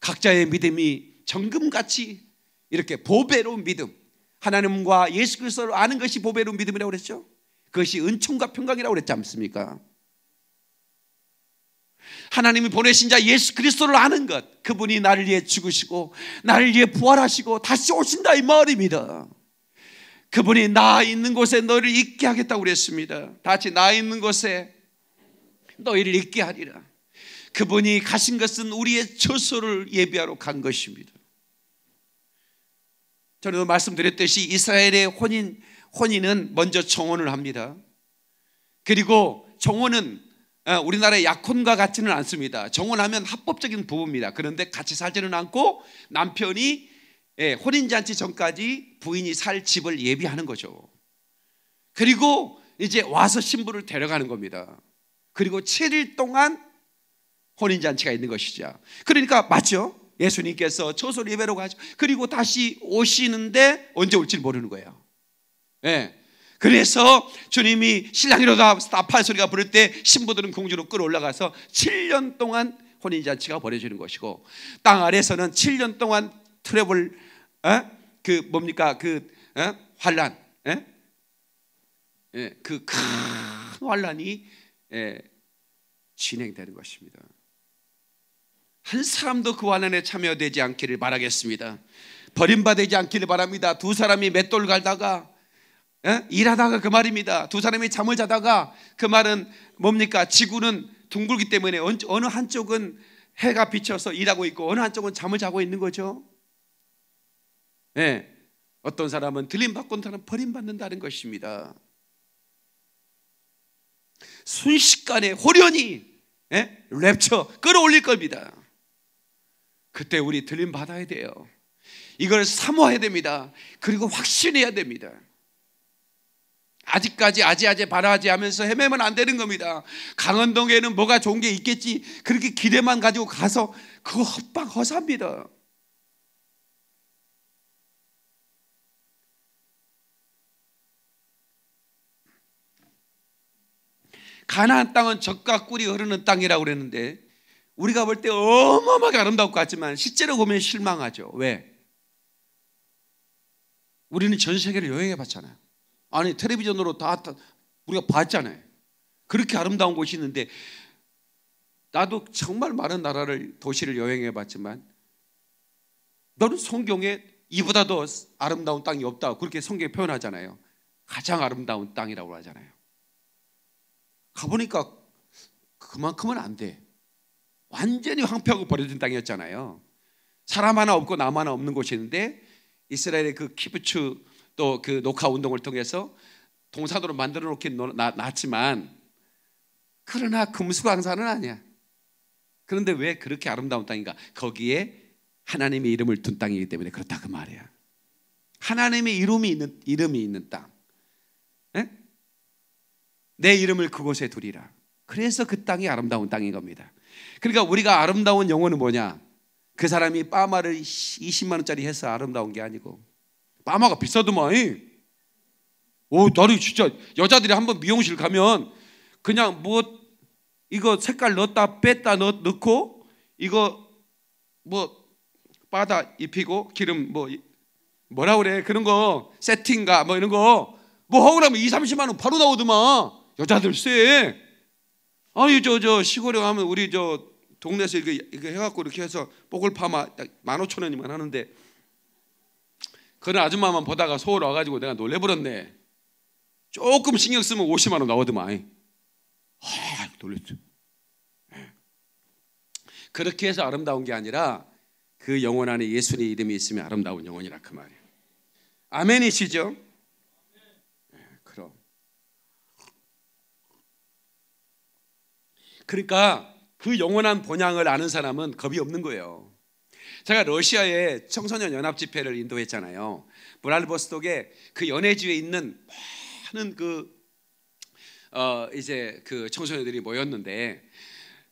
각자의 믿음이 정금같이 이렇게 보배로운 믿음 하나님과 예수 그리스도를 아는 것이 보배로운 믿음이라고 그랬죠? 그것이 은총과 평강이라고 그랬지 않습니까? 하나님이 보내신 자 예수 그리스도를 아는 것 그분이 나를 위해 죽으시고 나를 위해 부활하시고 다시 오신다 이 말입니다 그분이 나 있는 곳에 너를 있게 하겠다고 그랬습니다. 다시 나 있는 곳에 너희를 있게 하리라. 그분이 가신 것은 우리의 처소를 예비하러 간 것입니다. 전에 말씀드렸듯이 이스라엘의 혼인 혼인은 먼저 정혼을 합니다. 그리고 정혼은 어, 우리나라의 약혼과 같지는 않습니다. 정혼하면 합법적인 부부입니다. 그런데 같이 살지는 않고 남편이 예, 혼인잔치 전까지 부인이 살 집을 예비하는 거죠. 그리고 이제 와서 신부를 데려가는 겁니다. 그리고 7일 동안 혼인잔치가 있는 것이죠. 그러니까 맞죠? 예수님께서 초소 예배로 가죠. 그리고 다시 오시는데 언제 올지 모르는 거예요. 예. 그래서 주님이 신랑이로다 아파 소리가 부를 때 신부들은 궁지로 끌어올라가서 7년 동안 혼인잔치가 벌어지는 것이고 땅 아래에서는 7년 동안 트래블 어? 그 뭡니까 그 어? 환란, 어? 예? 예, 그 그큰 환란이 예, 진행되는 것입니다. 한 사람도 그 환란에 참여되지 않기를 바라겠습니다. 버림받지 않기를 바랍니다. 두 사람이 맷돌 갈다가 예? 일하다가 그 말입니다. 두 사람이 잠을 자다가 그 말은 뭡니까? 지구는 둥글기 때문에 어느 한쪽은 해가 비쳐서 일하고 있고 어느 한쪽은 잠을 자고 있는 거죠. 예, 어떤 사람은 들림받고 어떤 사람은 버림받는다는 것입니다. 순식간에 호련히 예? 랩처 끌어올릴 겁니다. 그때 우리 들림받아야 돼요. 이걸 사모해야 됩니다. 그리고 확신해야 됩니다. 아직까지 아지아지 바라지 하면서 헤매면 안 되는 겁니다. 강원동에는 뭐가 좋은 게 있겠지. 그렇게 기대만 가지고 가서 그거 헛방 허사입니다. 가나안 땅은 적과 꿀이 흐르는 땅이라고 그랬는데 우리가 볼 때 어마어마하게 아름답고 같지만 실제로 보면 실망하죠. 왜? 우리는 전 세계를 여행해 봤잖아요. 아니 텔레비전으로 다, 다 우리가 봤잖아요. 그렇게 아름다운 곳이 있는데 나도 정말 많은 나라를 도시를 여행해 봤지만 너는 성경에 이보다 더 아름다운 땅이 없다 그렇게 성경에 표현하잖아요. 가장 아름다운 땅이라고 하잖아요. 가보니까 그만큼은 안 돼. 완전히 황폐하고 버려진 땅이었잖아요. 사람 하나 없고 나무 하나 없는 곳이었는데 이스라엘의 그 키부츠 또 그 녹화 운동을 통해서 동사도로 만들어 놓긴 놨지만 그러나 금수강산은 아니야. 그런데 왜 그렇게 아름다운 땅인가? 거기에 하나님의 이름을 둔 땅이기 때문에 그렇다 그 말이야. 하나님의 이름이 있는 이름이 있는 땅. 에? 예? 내 이름을 그곳에 두리라. 그래서 그 땅이 아름다운 땅인 겁니다. 그러니까 우리가 아름다운 영혼은 뭐냐? 그 사람이 빠마를 20만 원짜리 해서 아름다운 게 아니고 빠마가 비싸더만. 오, 나를 진짜 여자들이 한번 미용실 가면 그냥 뭐 이거 색깔 넣었다 뺐다 넣, 넣고 이거 뭐 바다 입히고 기름 뭐 뭐라 그래 그런 거 세팅가 뭐 이런 거뭐허고 나면 2, 30만 원 바로 나오더만 여자들 쎄. 아니 저저 시골에 가면 우리 저 동네에서 이거 이거 해갖고 이렇게 해서 뽀글 파마 만 오천 원이면 하는데 그런 아줌마만 보다가 서울 와가지고 내가 놀래버렸네. 조금 신경 쓰면 오십만원 나오더만. 아 놀랬죠. 예. 그렇게 해서 아름다운 게 아니라 그 영혼 안에 예수님 이름이 있으면 아름다운 영혼이라 그 말이에요. 아멘이시죠? 그러니까 그 영원한 본향을 아는 사람은 겁이 없는 거예요. 제가 러시아의 청소년 연합 집회를 인도했잖아요. 브랄보스톡에 그 연해주에 있는 많은 그 어, 이제 그 청소년들이 모였는데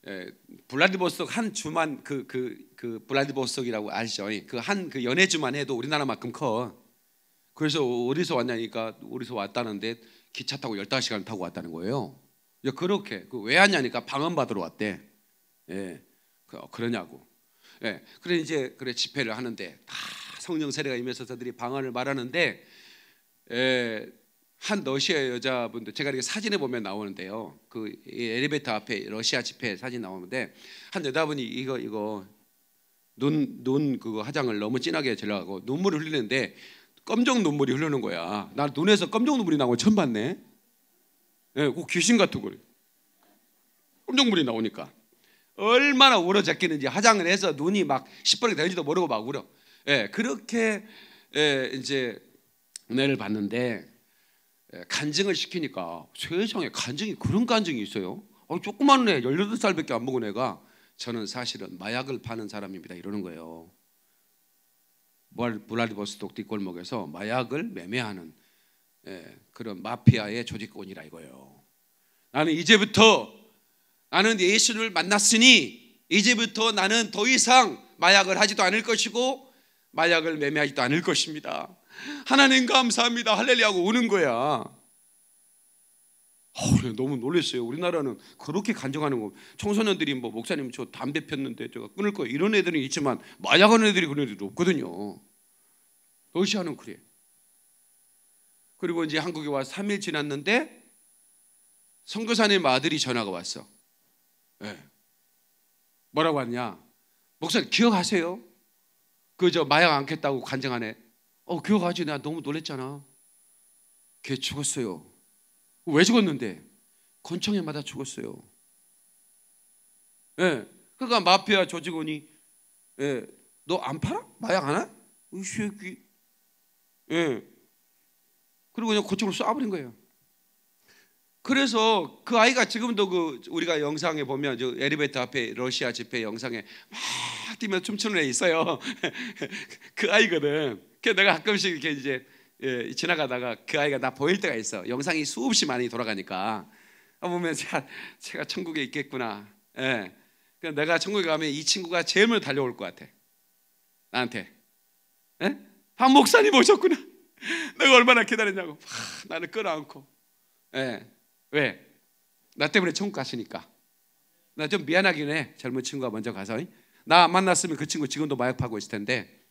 에, 라디보스톡한 주만 그 그 그 블라디보스톡이라고 그, 그 아시죠? 그 한그 그 연해주만 해도 우리나라만큼 커. 그래서 어디서 왔냐니까 어디서 왔다는데 기차 타고 15시간 타고 왔다는 거예요. 그렇게 그 왜 하냐니까 방언 받으러 왔대. 예, 그, 어, 그러냐고. 예, 그래 이제 그래 집회를 하는데 다 성령 세례가 임해서 저들이 방언을 말하는데 예, 한 러시아 여자분들 제가 이렇게 사진에 보면 나오는데요. 그 엘리베이터 앞에 러시아 집회 사진 나오는데 한 여자분이 이거 이거 눈 눈 그거 화장을 너무 진하게 질러가고 눈물을 흘리는데 검정 눈물이 흐르는 거야. 나 눈에서 검정 눈물이 나온 거 처음 봤네. 예, 그 귀신 같은 거래. 음정물이 나오니까. 얼마나 울어잡겠는지 화장을 해서 눈이 막 시뻘게 되는지도 모르고 막 울어. 예, 그렇게 예, 이제 은혜를 받는데 예, 간증을 시키니까 세상에 간증이 그런 간증이 있어요. 어, 조그만 애 18살밖에 안 먹은 애가 저는 사실은 마약을 파는 사람입니다 이러는 거예요. 블라디보스톡 뒷골목에서 마약을 매매하는 예, 그런 마피아의 조직원이라 이거예요. 나는 이제부터 나는 예수를 만났으니 이제부터 나는 더 이상 마약을 하지도 않을 것이고 마약을 매매하지도 않을 것입니다. 하나님 감사합니다. 할렐루야고 우는 거야. 어 너무 놀랐어요. 우리나라는 그렇게 간증하는 거. 청소년들이 뭐 목사님 저 담배 폈는데 제가 끊을 거예요. 이런 애들은 있지만 마약하는 애들이 그런 애들이 없거든요. 러시아는 그래. 그리고 이제 한국에 와 3일 지났는데 선교사님 아들이 전화가 왔어. 네. 뭐라고 하냐? 목사님 기억하세요? 그 저 마약 안 깼다고 간증하네. 어 기억하지? 내가 너무 놀랬잖아. 걔 죽었어요. 왜 죽었는데? 권총에 마다 죽었어요. 예. 네. 그러니까 마피아 조직원이 예. 너 안 팔아? 마약 안 해? 이 새끼. 예. 그리고 그냥 권총을 쏴버린 거예요. 그래서 그 아이가 지금도 그 우리가 영상에 보면 저 엘리베이터 앞에 러시아 집회 영상에 막 뛰며 춤추는 애 있어요. 그 아이거든. 그 내가 가끔씩 이렇게 이제 예, 지나가다가 그 아이가 나 보일 때가 있어. 영상이 수없이 많이 돌아가니까 아, 보면 제가, 제가 천국에 있겠구나. 예. 그 내가 천국에 가면 이 친구가 제일 먼저 달려올 것 같아. 나한테. 예? 박 목사님 오셨구나. 내가 얼마나 기다렸냐고. 하, 나는 끌어안고. 예. 왜? 나 때문에 천국 가시니까. 나 좀 미안하긴 해. 젊은 친구가 먼저 가서. 나 만났으면 그 친구 지금도 마약하고 있을 텐데.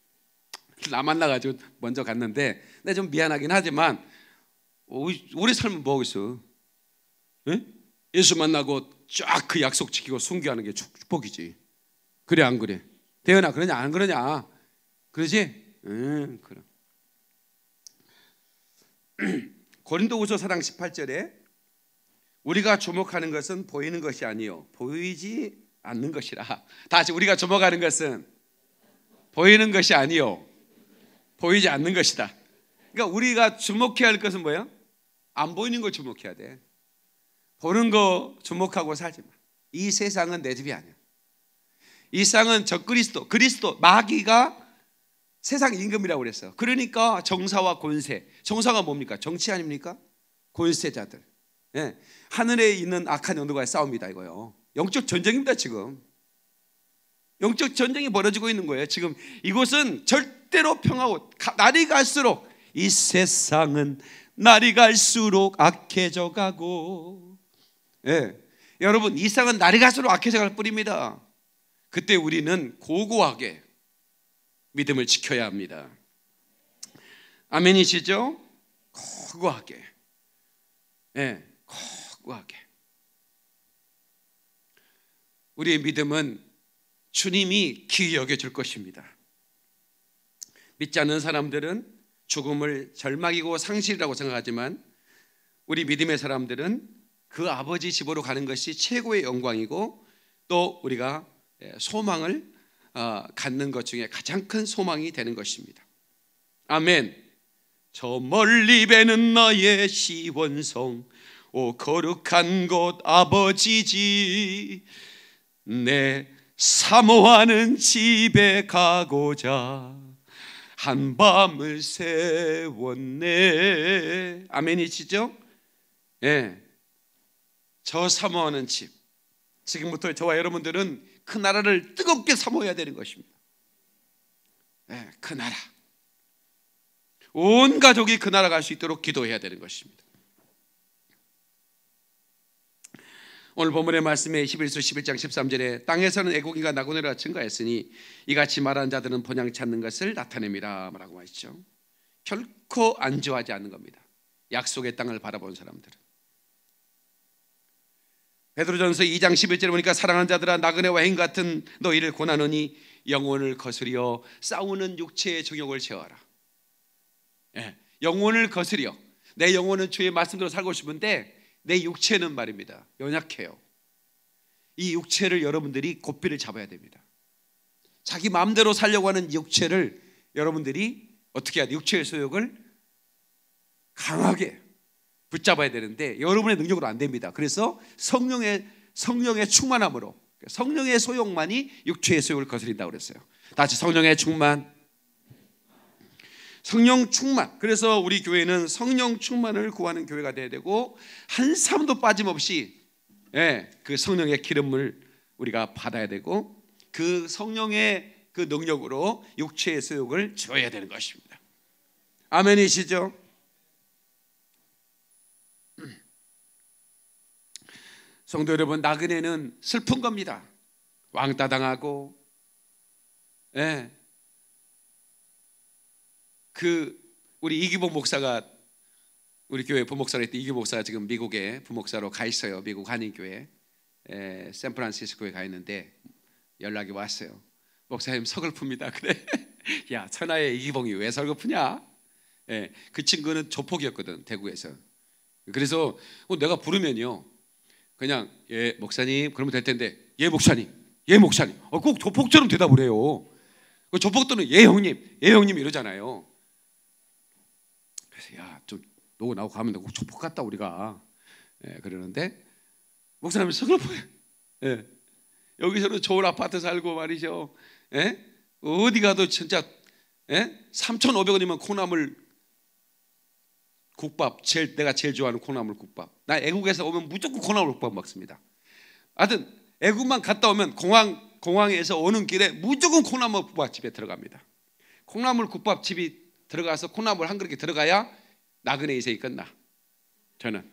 나 만나가지고 먼저 갔는데. 나 좀 미안하긴 하지만 우리, 삶은 뭐하고 있어? 에? 예수 만나고 쫙 그 약속 지키고 순교하는 게 축복이지. 그래 안 그래? 대현아 그러냐 안 그러냐? 그러지? 응 그럼. 고린도후서 4장 18절에 우리가 주목하는 것은 보이는 것이 아니요 보이지 않는 것이라. 다시 우리가 주목하는 것은 보이는 것이 아니요 보이지 않는 것이다. 그러니까 우리가 주목해야 할 것은 뭐야? 안 보이는 거 주목해야 돼. 보는 거 주목하고 살지 마. 이 세상은 내 집이 아니야. 이 세상은 저 그리스도, 그리스도 마귀가 세상 임금이라고 그랬어. 그러니까 정사와 권세. 정사가 뭡니까? 정치 아닙니까? 권세자들. 예, 하늘에 있는 악한 영들과의 싸움이다 이거요. 영적 전쟁입니다 지금. 영적 전쟁이 벌어지고 있는 거예요. 지금 이곳은 절대로 평화고 날이 갈수록 이 세상은 날이 갈수록 악해져 가고 예. 여러분 이 세상은 날이 갈수록 악해져 갈 뿐입니다. 그때 우리는 고고하게 믿음을 지켜야 합니다. 아멘이시죠? 고고하게. 예. 거구하게. 우리의 믿음은 주님이 귀 여겨줄 것입니다. 믿지 않는 사람들은 죽음을 절망이고 상실이라고 생각하지만 우리 믿음의 사람들은 그 아버지 집으로 가는 것이 최고의 영광이고 또 우리가 예, 소망을 어, 갖는 것 중에 가장 큰 소망이 되는 것입니다. 아멘. 저 멀리 배는 나의 시원성 오 거룩한 곳 아버지지 내 사모하는 집에 가고자 한 밤을 세웠네 아멘이시죠? 예. 저 사모하는 집 지금부터 저와 여러분들은 그 나라를 뜨겁게 사모해야 되는 것입니다 예, 그 나라 온 가족이 그 나라 갈 수 있도록 기도해야 되는 것입니다 오늘 본문의 말씀에 11서 11장 13절에 땅에서는 애국인과 나그네라 증가했으니 이같이 말하는 자들은 본향 찾는 것을 나타냅니다. 라고 하시죠 결코 안주하지 않는 겁니다. 약속의 땅을 바라본 사람들은. 베드로전서 2장 11절에 보니까 사랑하는 자들아 나그네와 행 같은 너희를 고난하니 영혼을 거스려 싸우는 육체의 정욕을 제어하라. 예, 영혼을 거스려 내 영혼은 주의 말씀대로 살고 싶은데 내 육체는 말입니다. 연약해요. 이 육체를 여러분들이 고삐를 잡아야 됩니다. 자기 마음대로 살려고 하는 육체를 여러분들이 어떻게 해야 돼? 육체의 소욕을 강하게 붙잡아야 되는데 여러분의 능력으로 안 됩니다. 그래서 성령의 성령의 충만함으로 성령의 소욕만이 육체의 소욕을 거스린다 그랬어요. 다시 성령의 충만 성령 충만. 그래서 우리 교회는 성령 충만을 구하는 교회가 돼야 되고 한 사람도 빠짐없이 예, 그 성령의 기름을 우리가 받아야 되고 그 성령의 그 능력으로 육체의 소욕을 지어야 되는 것입니다. 아멘이시죠? 성도 여러분, 나그네는 슬픈 겁니다. 왕따 당하고, 예, 그 우리 이기복 목사가 우리 교회 부목사로 했던 이기복 목사가 지금 미국에 부목사로 가 있어요. 미국 한인교회 에, 샌프란시스코에 가 있는데 연락이 왔어요. 목사님 서글픕니다. 그래. 야 천하의 이기봉이 왜 서글프냐? 예, 그 친구는 조폭이었거든 대구에서. 그래서 어, 내가 부르면요 그냥 예 목사님 그러면 될 텐데 예 목사님 예 목사님 어, 꼭 조폭처럼 대답을 해요. 그 조폭들은 예 형님 예 형님 이러잖아요. 그래서 야저 노고 나고 가면 되고 축복 같다 우리가 예, 그러는데 목사님이 서글퍼 예. 여기서는 좋은 아파트 살고 말이죠. 예? 어디 가도 진짜 예? 3,500원이면 콩나물 국밥 제일 내가 제일 좋아하는 콩나물 국밥. 나 애국에서 오면 무조건 콩나물 국밥 먹습니다. 하여튼 애국만 갔다 오면 공항 공항에서 오는 길에 무조건 콩나물 국밥집에 들어갑니다. 콩나물 국밥집이 들어가서 콩나물 한 그릇이 들어가야 나그네 인생이 끝나. 저는.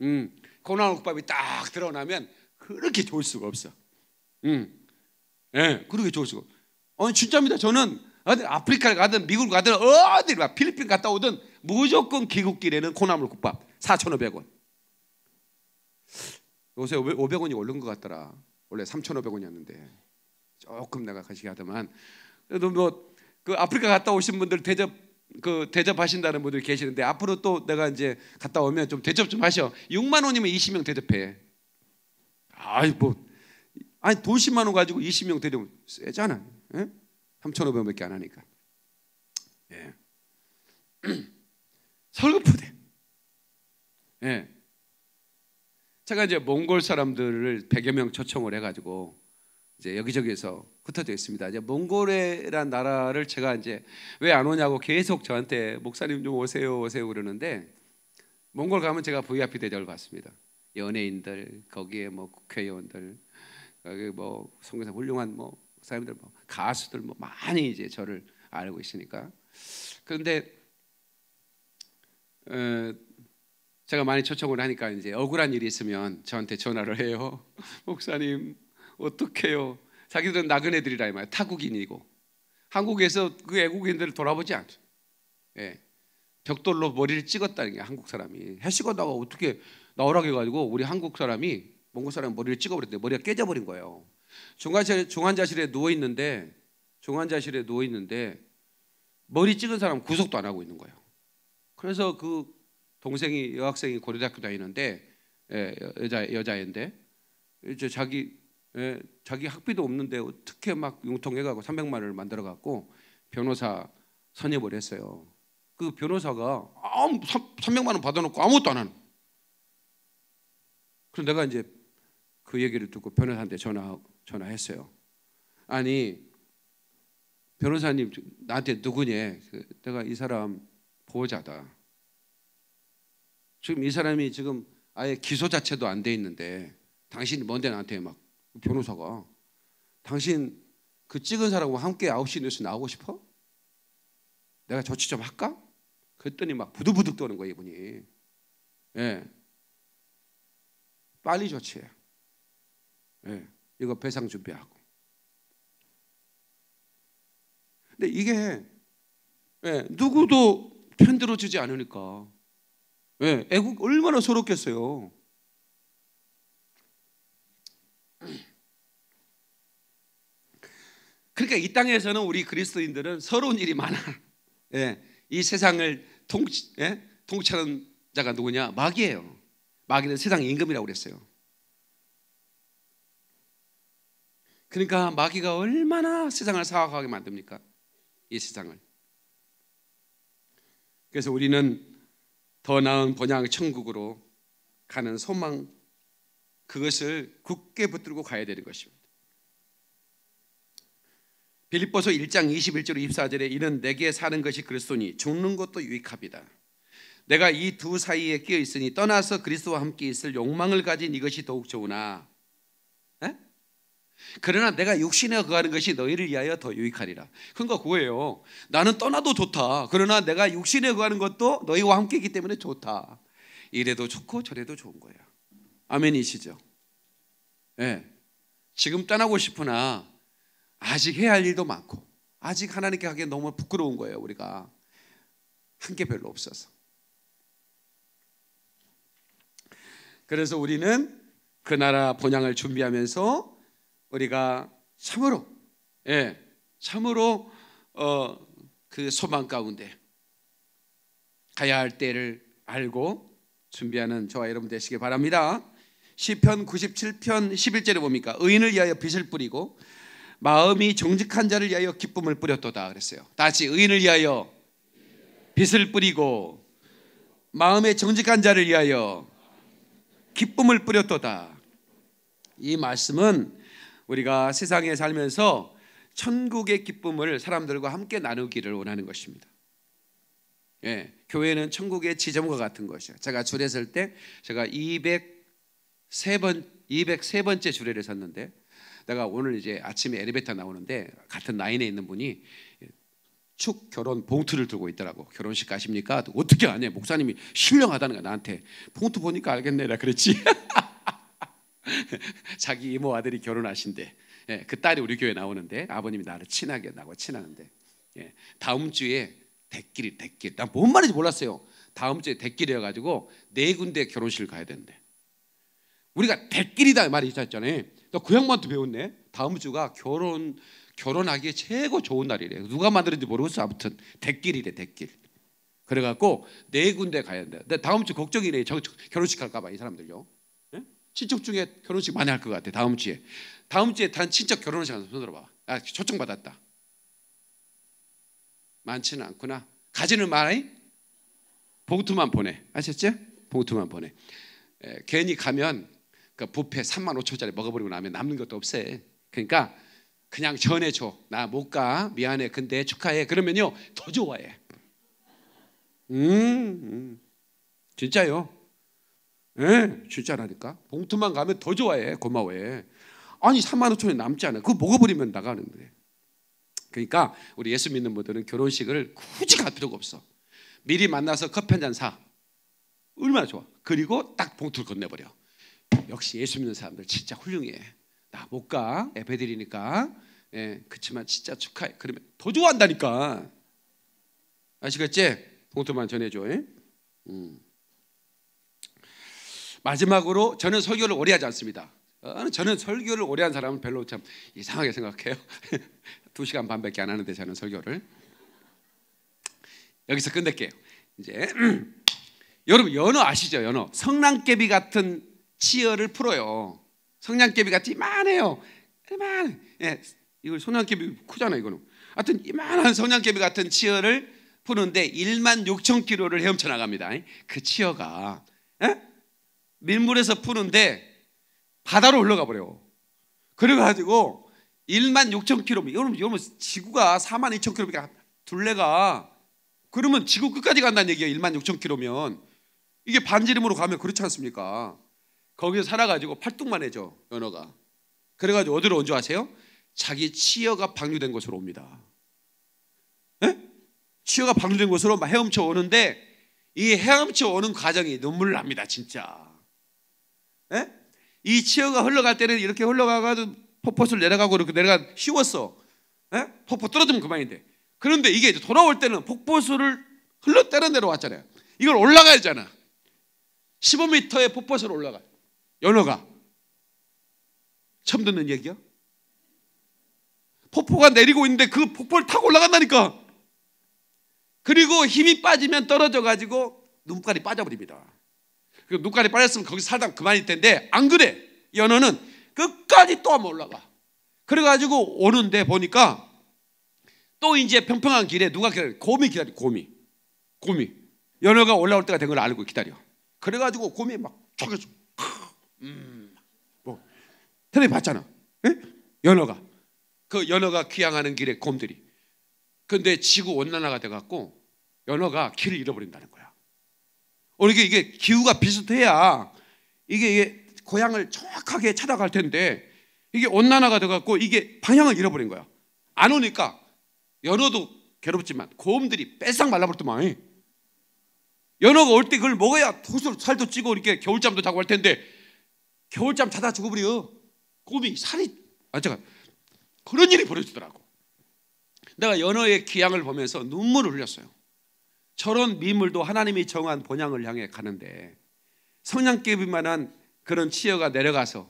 음, 콩나물국밥이 딱 들어나면 그렇게 좋을 수가 없어. 음, 예, 그렇게 좋을 수가 없어. 어, 진짜입니다. 저는 아프리카를 가든 미국을 가든 어디를 가, 필리핀 갔다 오든 무조건 귀국길에는 콩나물국밥 4,500원. 요새 500원이 오른 것 같더라. 원래 3,500원이었는데 조금 내가 가시게 하더만. 그래도 뭐그 아프리카 갔다 오신 분들 대접 그 대접하신다는 분들이 계시는데 앞으로 또 내가 이제 갔다 오면 좀 대접 좀 하셔. 6만 원이면 20명 대접해. 아이 뭐 아니 돈 10만 원 가지고 20명 대접면 세잖아. 예? 3,500원밖에 안 하니까. 예. 설거프대 예. 제가 이제 몽골 사람들을 100여 명 초청을 해가지고 이제 여기저기에서 흩어져 있습니다. 이제 몽골이란 나라를 제가 이제 왜 안 오냐고 계속 저한테 목사님 좀 오세요 오세요 그러는데 몽골 가면 제가 VIP 대접을 받습니다. 연예인들 거기에 뭐 국회의원들 거기 뭐 성교사 훌륭한 뭐 사람들 뭐 가수들 뭐 많이 이제 저를 알고 있으니까 그런데 어, 제가 많이 초청을 하니까 이제 억울한 일이 있으면 저한테 전화를 해요. 목사님 어떡해요. 자기들은 나그네들이라 이 말이야. 타국인이고. 한국에서 그 애국인들을 돌아보지 않죠. 예. 벽돌로 머리를 찍었다는 게 한국 사람이. 해시건다가 어떻게 나오라고 해가지고 우리 한국 사람이 몽골 사람 머리를 찍어버렸대. 머리가 깨져버린 거예요. 중환자 중환자실에 누워있는데 중환자실에 누워있는데 머리 찍은 사람 구속도 안 하고 있는 거예요. 그래서 그 동생이 여학생이 고려대학교 다니는데 예, 여자 여자인데 이제 자기 예, 자기 학비도 없는데 어떻게 막 융통해가고 300만 원을 만들어갖고 변호사 선임을 했어요. 그 변호사가 아무 300만 원 받아놓고 아무것도 안 하는. 그럼 내가 이제 그 얘기를 듣고 변호사한테 전화 전화했어요. 아니 변호사님 나한테 누구냐? 그 내가 이 사람 보호자다. 지금 이 사람이 지금 아예 기소 자체도 안 돼 있는데 당신이 뭔데 나한테 막 변호사가 당신 그 찍은 사람과 함께 9시 뉴스 나오고 싶어? 내가 조치 좀 할까? 그랬더니 막부득부득 떠는 거예요, 이분이. 예. 빨리 조치해. 예. 이거 배상 준비하고. 근데 이게 예, 누구도 편들어 주지 않으니까 예, 애국 얼마나 서럽겠어요. 그러니까 이 땅에서는 우리 그리스도인들은 서러운 일이 많아. 예, 이 세상을 통, 예? 통치하는 자가 누구냐? 마귀예요. 마귀는 세상 임금이라고 그랬어요. 그러니까 마귀가 얼마나 세상을 사악하게 만듭니까? 이 세상을. 그래서 우리는 더 나은 번양 천국으로 가는 소망 그것을 굳게 붙들고 가야 되는 것입니다. 빌립보서 1장 21절 24절에 이는 내게 사는 것이 그리스도니 죽는 것도 유익합니다. 내가 이 두 사이에 끼어 있으니 떠나서 그리스도와 함께 있을 욕망을 가진 이것이 더욱 좋으나 에? 그러나 내가 육신에 거하는 것이 너희를 위하여 더 유익하리라. 그러니까 그거예요. 나는 떠나도 좋다. 그러나 내가 육신에 거하는 것도 너희와 함께 있기 때문에 좋다. 이래도 좋고 저래도 좋은 거예요. 아멘이시죠? 예. 네. 지금 떠나고 싶으나 아직 해야 할 일도 많고 아직 하나님께 하기에 너무 부끄러운 거예요 우리가 한 게 별로 없어서 그래서 우리는 그 나라 본향을 준비하면서 우리가 참으로 예 참으로 어그 소망 가운데 가야 할 때를 알고 준비하는 저와 여러분 되시길 바랍니다. 시편 97편 11절에 봅니까 의인을 위하여 빛을 뿌리고 마음이 정직한 자를 위하여 기쁨을 뿌렸도다 그랬어요. 다시 의인을 위하여 빛을 뿌리고 마음의 정직한 자를 위하여 기쁨을 뿌렸도다. 이 말씀은 우리가 세상에 살면서 천국의 기쁨을 사람들과 함께 나누기를 원하는 것입니다. 예, 교회는 천국의 지점과 같은 것이에요. 제가 줄례 설때 제가 203번 203번째 주례를 섰는데 내가 오늘 이제 아침에 엘리베이터 나오는데 같은 라인에 있는 분이 축 결혼 봉투를 들고 있더라고. 결혼식 가십니까? 어떻게 아냐? 목사님이 신령하다는 거야 나한테. 봉투 보니까 알겠네라 그랬지. 자기 이모 아들이 결혼하신대. 예, 그 딸이 우리 교회 나오는데 아버님이 나를 친하게 나고 친하는데 예, 다음 주에 대길이 대길. 난뭔 말인지 몰랐어요. 다음 주에 대길이어 가지고 네 군데 결혼식을 가야 된대. 우리가 대길이다 말이 있었잖아요. 그 양반도 배웠네. 다음 주가 결혼 결혼하기에 최고 좋은 날이래. 누가 만들었는지 모르겠어. 아무튼 댓길이래 댓길. 그래갖고 네 군데 가야 된다. 근데 다음 주 걱정이래. 저, 저 결혼식 할까봐 이 사람들요. 네? 친척 중에 결혼식 많이 할 것 같아. 다음 주에. 다음 주에 단 친척 결혼식 가서 손 들어봐. 아 초청 받았다. 많지는 않구나. 가지는 말아이. 봉투만 보내. 아셨죠? 봉투만 보내. 에, 예, 괜히 가면 그부패 그러니까 3만 5천짜리 먹어버리고 나면 남는 것도 없어. 그러니까 그냥 전해줘. 나 못 가. 미안해. 근데 축하해. 그러면요 더 좋아해. 음, 음. 진짜요. 예, 진짜라니까. 봉투만 가면 더 좋아해. 고마워해. 아니 3만 5천이 남지 않아. 그거 먹어버리면 나가는데. 그러니까 우리 예수 믿는 분들은 결혼식을 굳이 갈 필요가 없어. 미리 만나서 커피 한 잔 사. 얼마나 좋아. 그리고 딱 봉투를 건네버려. 역시 예수 믿는 사람들 진짜 훌륭해. 나못 가. 예배드리니까. 예, 그치만 진짜 축하해. 그러면 더 좋아한다니까. 아시겠지? 봉투만 전해줘. 예? 음. 마지막으로 저는 설교를 오래 하지 않습니다. 어, 저는 설교를 오래 한 사람은 별로 참 이상하게 생각해요. 두 시간 반밖에 안 하는데 저는 설교를 여기서 끝낼게요. 이제 여러분 연어 아시죠? 연어 성랑개비 같은 치어를 풀어요. 성냥개비 가이만해요 이만. 예, 이거 성냥개비 크잖아 요 이거는. 하여튼 이만한 성냥개비 같은 치어를 푸는데 1만 6천 킬로를 헤엄쳐 나갑니다. 그 치어가 예? 밀물에서 푸는데 바다로 흘러가 버려요. 그래가지고 1만 6천 킬로. 여러분, 여러분 지구가 4만 2천 킬로니까 둘레가 그러면 지구 끝까지 간다는 얘기야. 1만 6천 킬로면 이게 반지름으로 가면 그렇지 않습니까? 거기서 살아가지고 팔뚝만해줘 연어가. 그래가지고 어디로 온 줄 아세요? 자기 치어가 방류된 곳으로 옵니다. 에? 예? 치어가 방류된 곳으로 막 헤엄쳐 오는데 이 헤엄쳐 오는 과정이 눈물 납니다 진짜. 에? 예? 이 치어가 흘러갈 때는 이렇게 흘러가가지고 퍼퍼슬 내려가고 이렇게 내려가 쉬웠어. 에? 예? 퍼퍼 떨어지면 그만인데. 그런데 이게 이제 돌아올 때는 폭포수를 흘러 때려 내려왔잖아요. 이걸 올라가야 되잖아. 15m의 폭포수를 올라가. 연어 가. 처음 듣는 얘기야? 폭포가 내리고 있는데 그 폭포를 타고 올라간다니까. 그리고 힘이 빠지면 떨어져 가지고 눈깔이 빠져버립니다. 눈깔이 빠졌으면 거기 살다 그만일 텐데 안 그래. 연어는 끝까지 또 한번 올라가. 그래가지고 오는데 보니까 또 이제 평평한 길에 누가 기다려? 곰이 기다려. 곰이. 곰이. 연어가 올라올 때가 된 걸 알고 기다려. 그래가지고 곰이 막 쳐가지고 음, 뭐 테레비 봤잖아. 에? 연어가 그 연어가 귀향하는 길에 곰들이. 근데 지구 온난화가 돼갖고 연어가 길을 잃어버린다는 거야. 어, 이게 이게 기후가 비슷해야 이게, 이게 고향을 정확하게 찾아갈 텐데 이게 온난화가 돼갖고 이게 방향을 잃어버린 거야. 안 오니까 연어도 괴롭지만 곰들이 빼싹 말라버릴더만 연어가 올 때 그걸 먹어야 토술 살도 찌고 이렇게 겨울잠도 자고 할 텐데 겨울잠 자다 죽어버려. 곰이 살이 아 잠깐 그런 일이 벌어지더라고. 내가 연어의 기양을 보면서 눈물을 흘렸어요. 저런 미물도 하나님이 정한 본향을 향해 가는데 성냥개비만한 그런 치어가 내려가서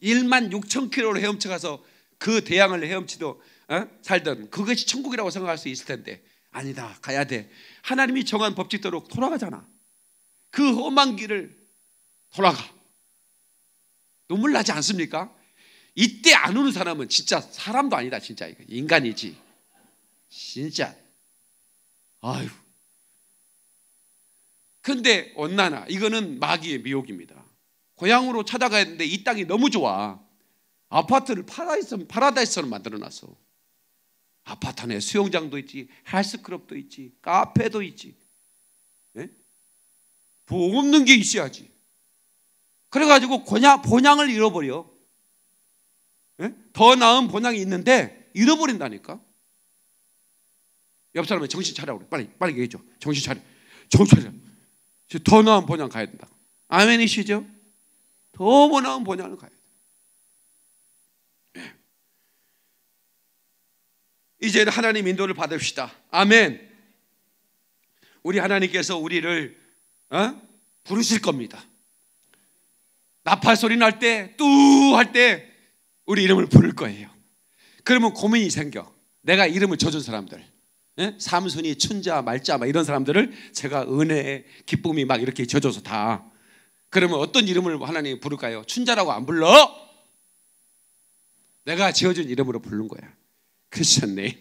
1만 6천 킬로를 헤엄쳐 가서 그 대양을 헤엄치도 어? 살던 그것이 천국이라고 생각할 수 있을 텐데 아니다 가야 돼 하나님이 정한 법칙대로 돌아가잖아 그 험한 길을 돌아가 눈물 나지 않습니까? 이때 안 우는 사람은 진짜 사람도 아니다, 진짜. 인간이지. 진짜. 아유. 근데 원나나, 이거는 마귀의 미혹입니다. 고향으로 찾아가야 되는데 이 땅이 너무 좋아. 아파트를 파라이스, 파라다이스로 만들어놨어. 아파트 안에 수영장도 있지, 헬스클럽도 있지, 카페도 있지. 네? 뭐 없는 게 있어야지. 그래가지고 권양, 본향을 잃어버려. 예? 더 나은 본향이 있는데 잃어버린다니까. 옆 사람은 정신 차려 그래. 빨리 빨리 얘기해 줘. 정신 차려. 정신 차려. 더 나은 본향 가야 된다. 아멘이시죠? 더 나은 본향을 가야 돼. 예. 이제 하나님 인도를 받읍시다. 아멘. 우리 하나님께서 우리를 어? 부르실 겁니다. 나팔 소리 날 때, 뚜 할 때 우리 이름을 부를 거예요. 그러면 고민이 생겨. 내가 이름을 져준 사람들. 예? 삼순이, 춘자, 말자 막 이런 사람들을 제가 은혜 기쁨이 막 이렇게 져줘서 다. 그러면 어떤 이름을 하나님 부를까요? 춘자라고 안 불러? 내가 지어준 이름으로 부른 거야. 크리스천 네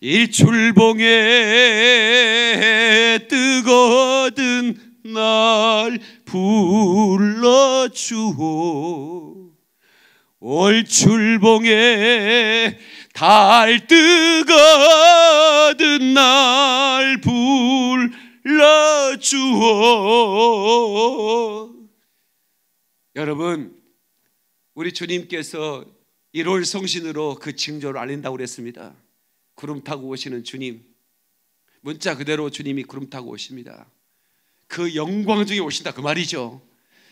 일출봉에 뜨거든 날 불러주오 올출봉에 달 뜨거든 날 불러주오 여러분 우리 주님께서 1월 성신으로 그 징조를 알린다고 그랬습니다 구름 타고 오시는 주님 문자 그대로 주님이 구름 타고 오십니다 그 영광 중에 오신다 그 말이죠.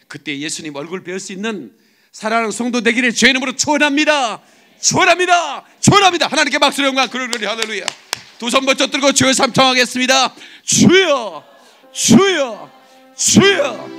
그때 예수님 얼굴 배울 수 있는 사랑하는 성도 되기를 주의 이름으로 초원합니다. 초원합니다. 초원합니다. 하나님께 박수로 영광 그를 그리 하늘루야 두손 번쩍 들고 주여 삼청하겠습니다. 주여 주여 주여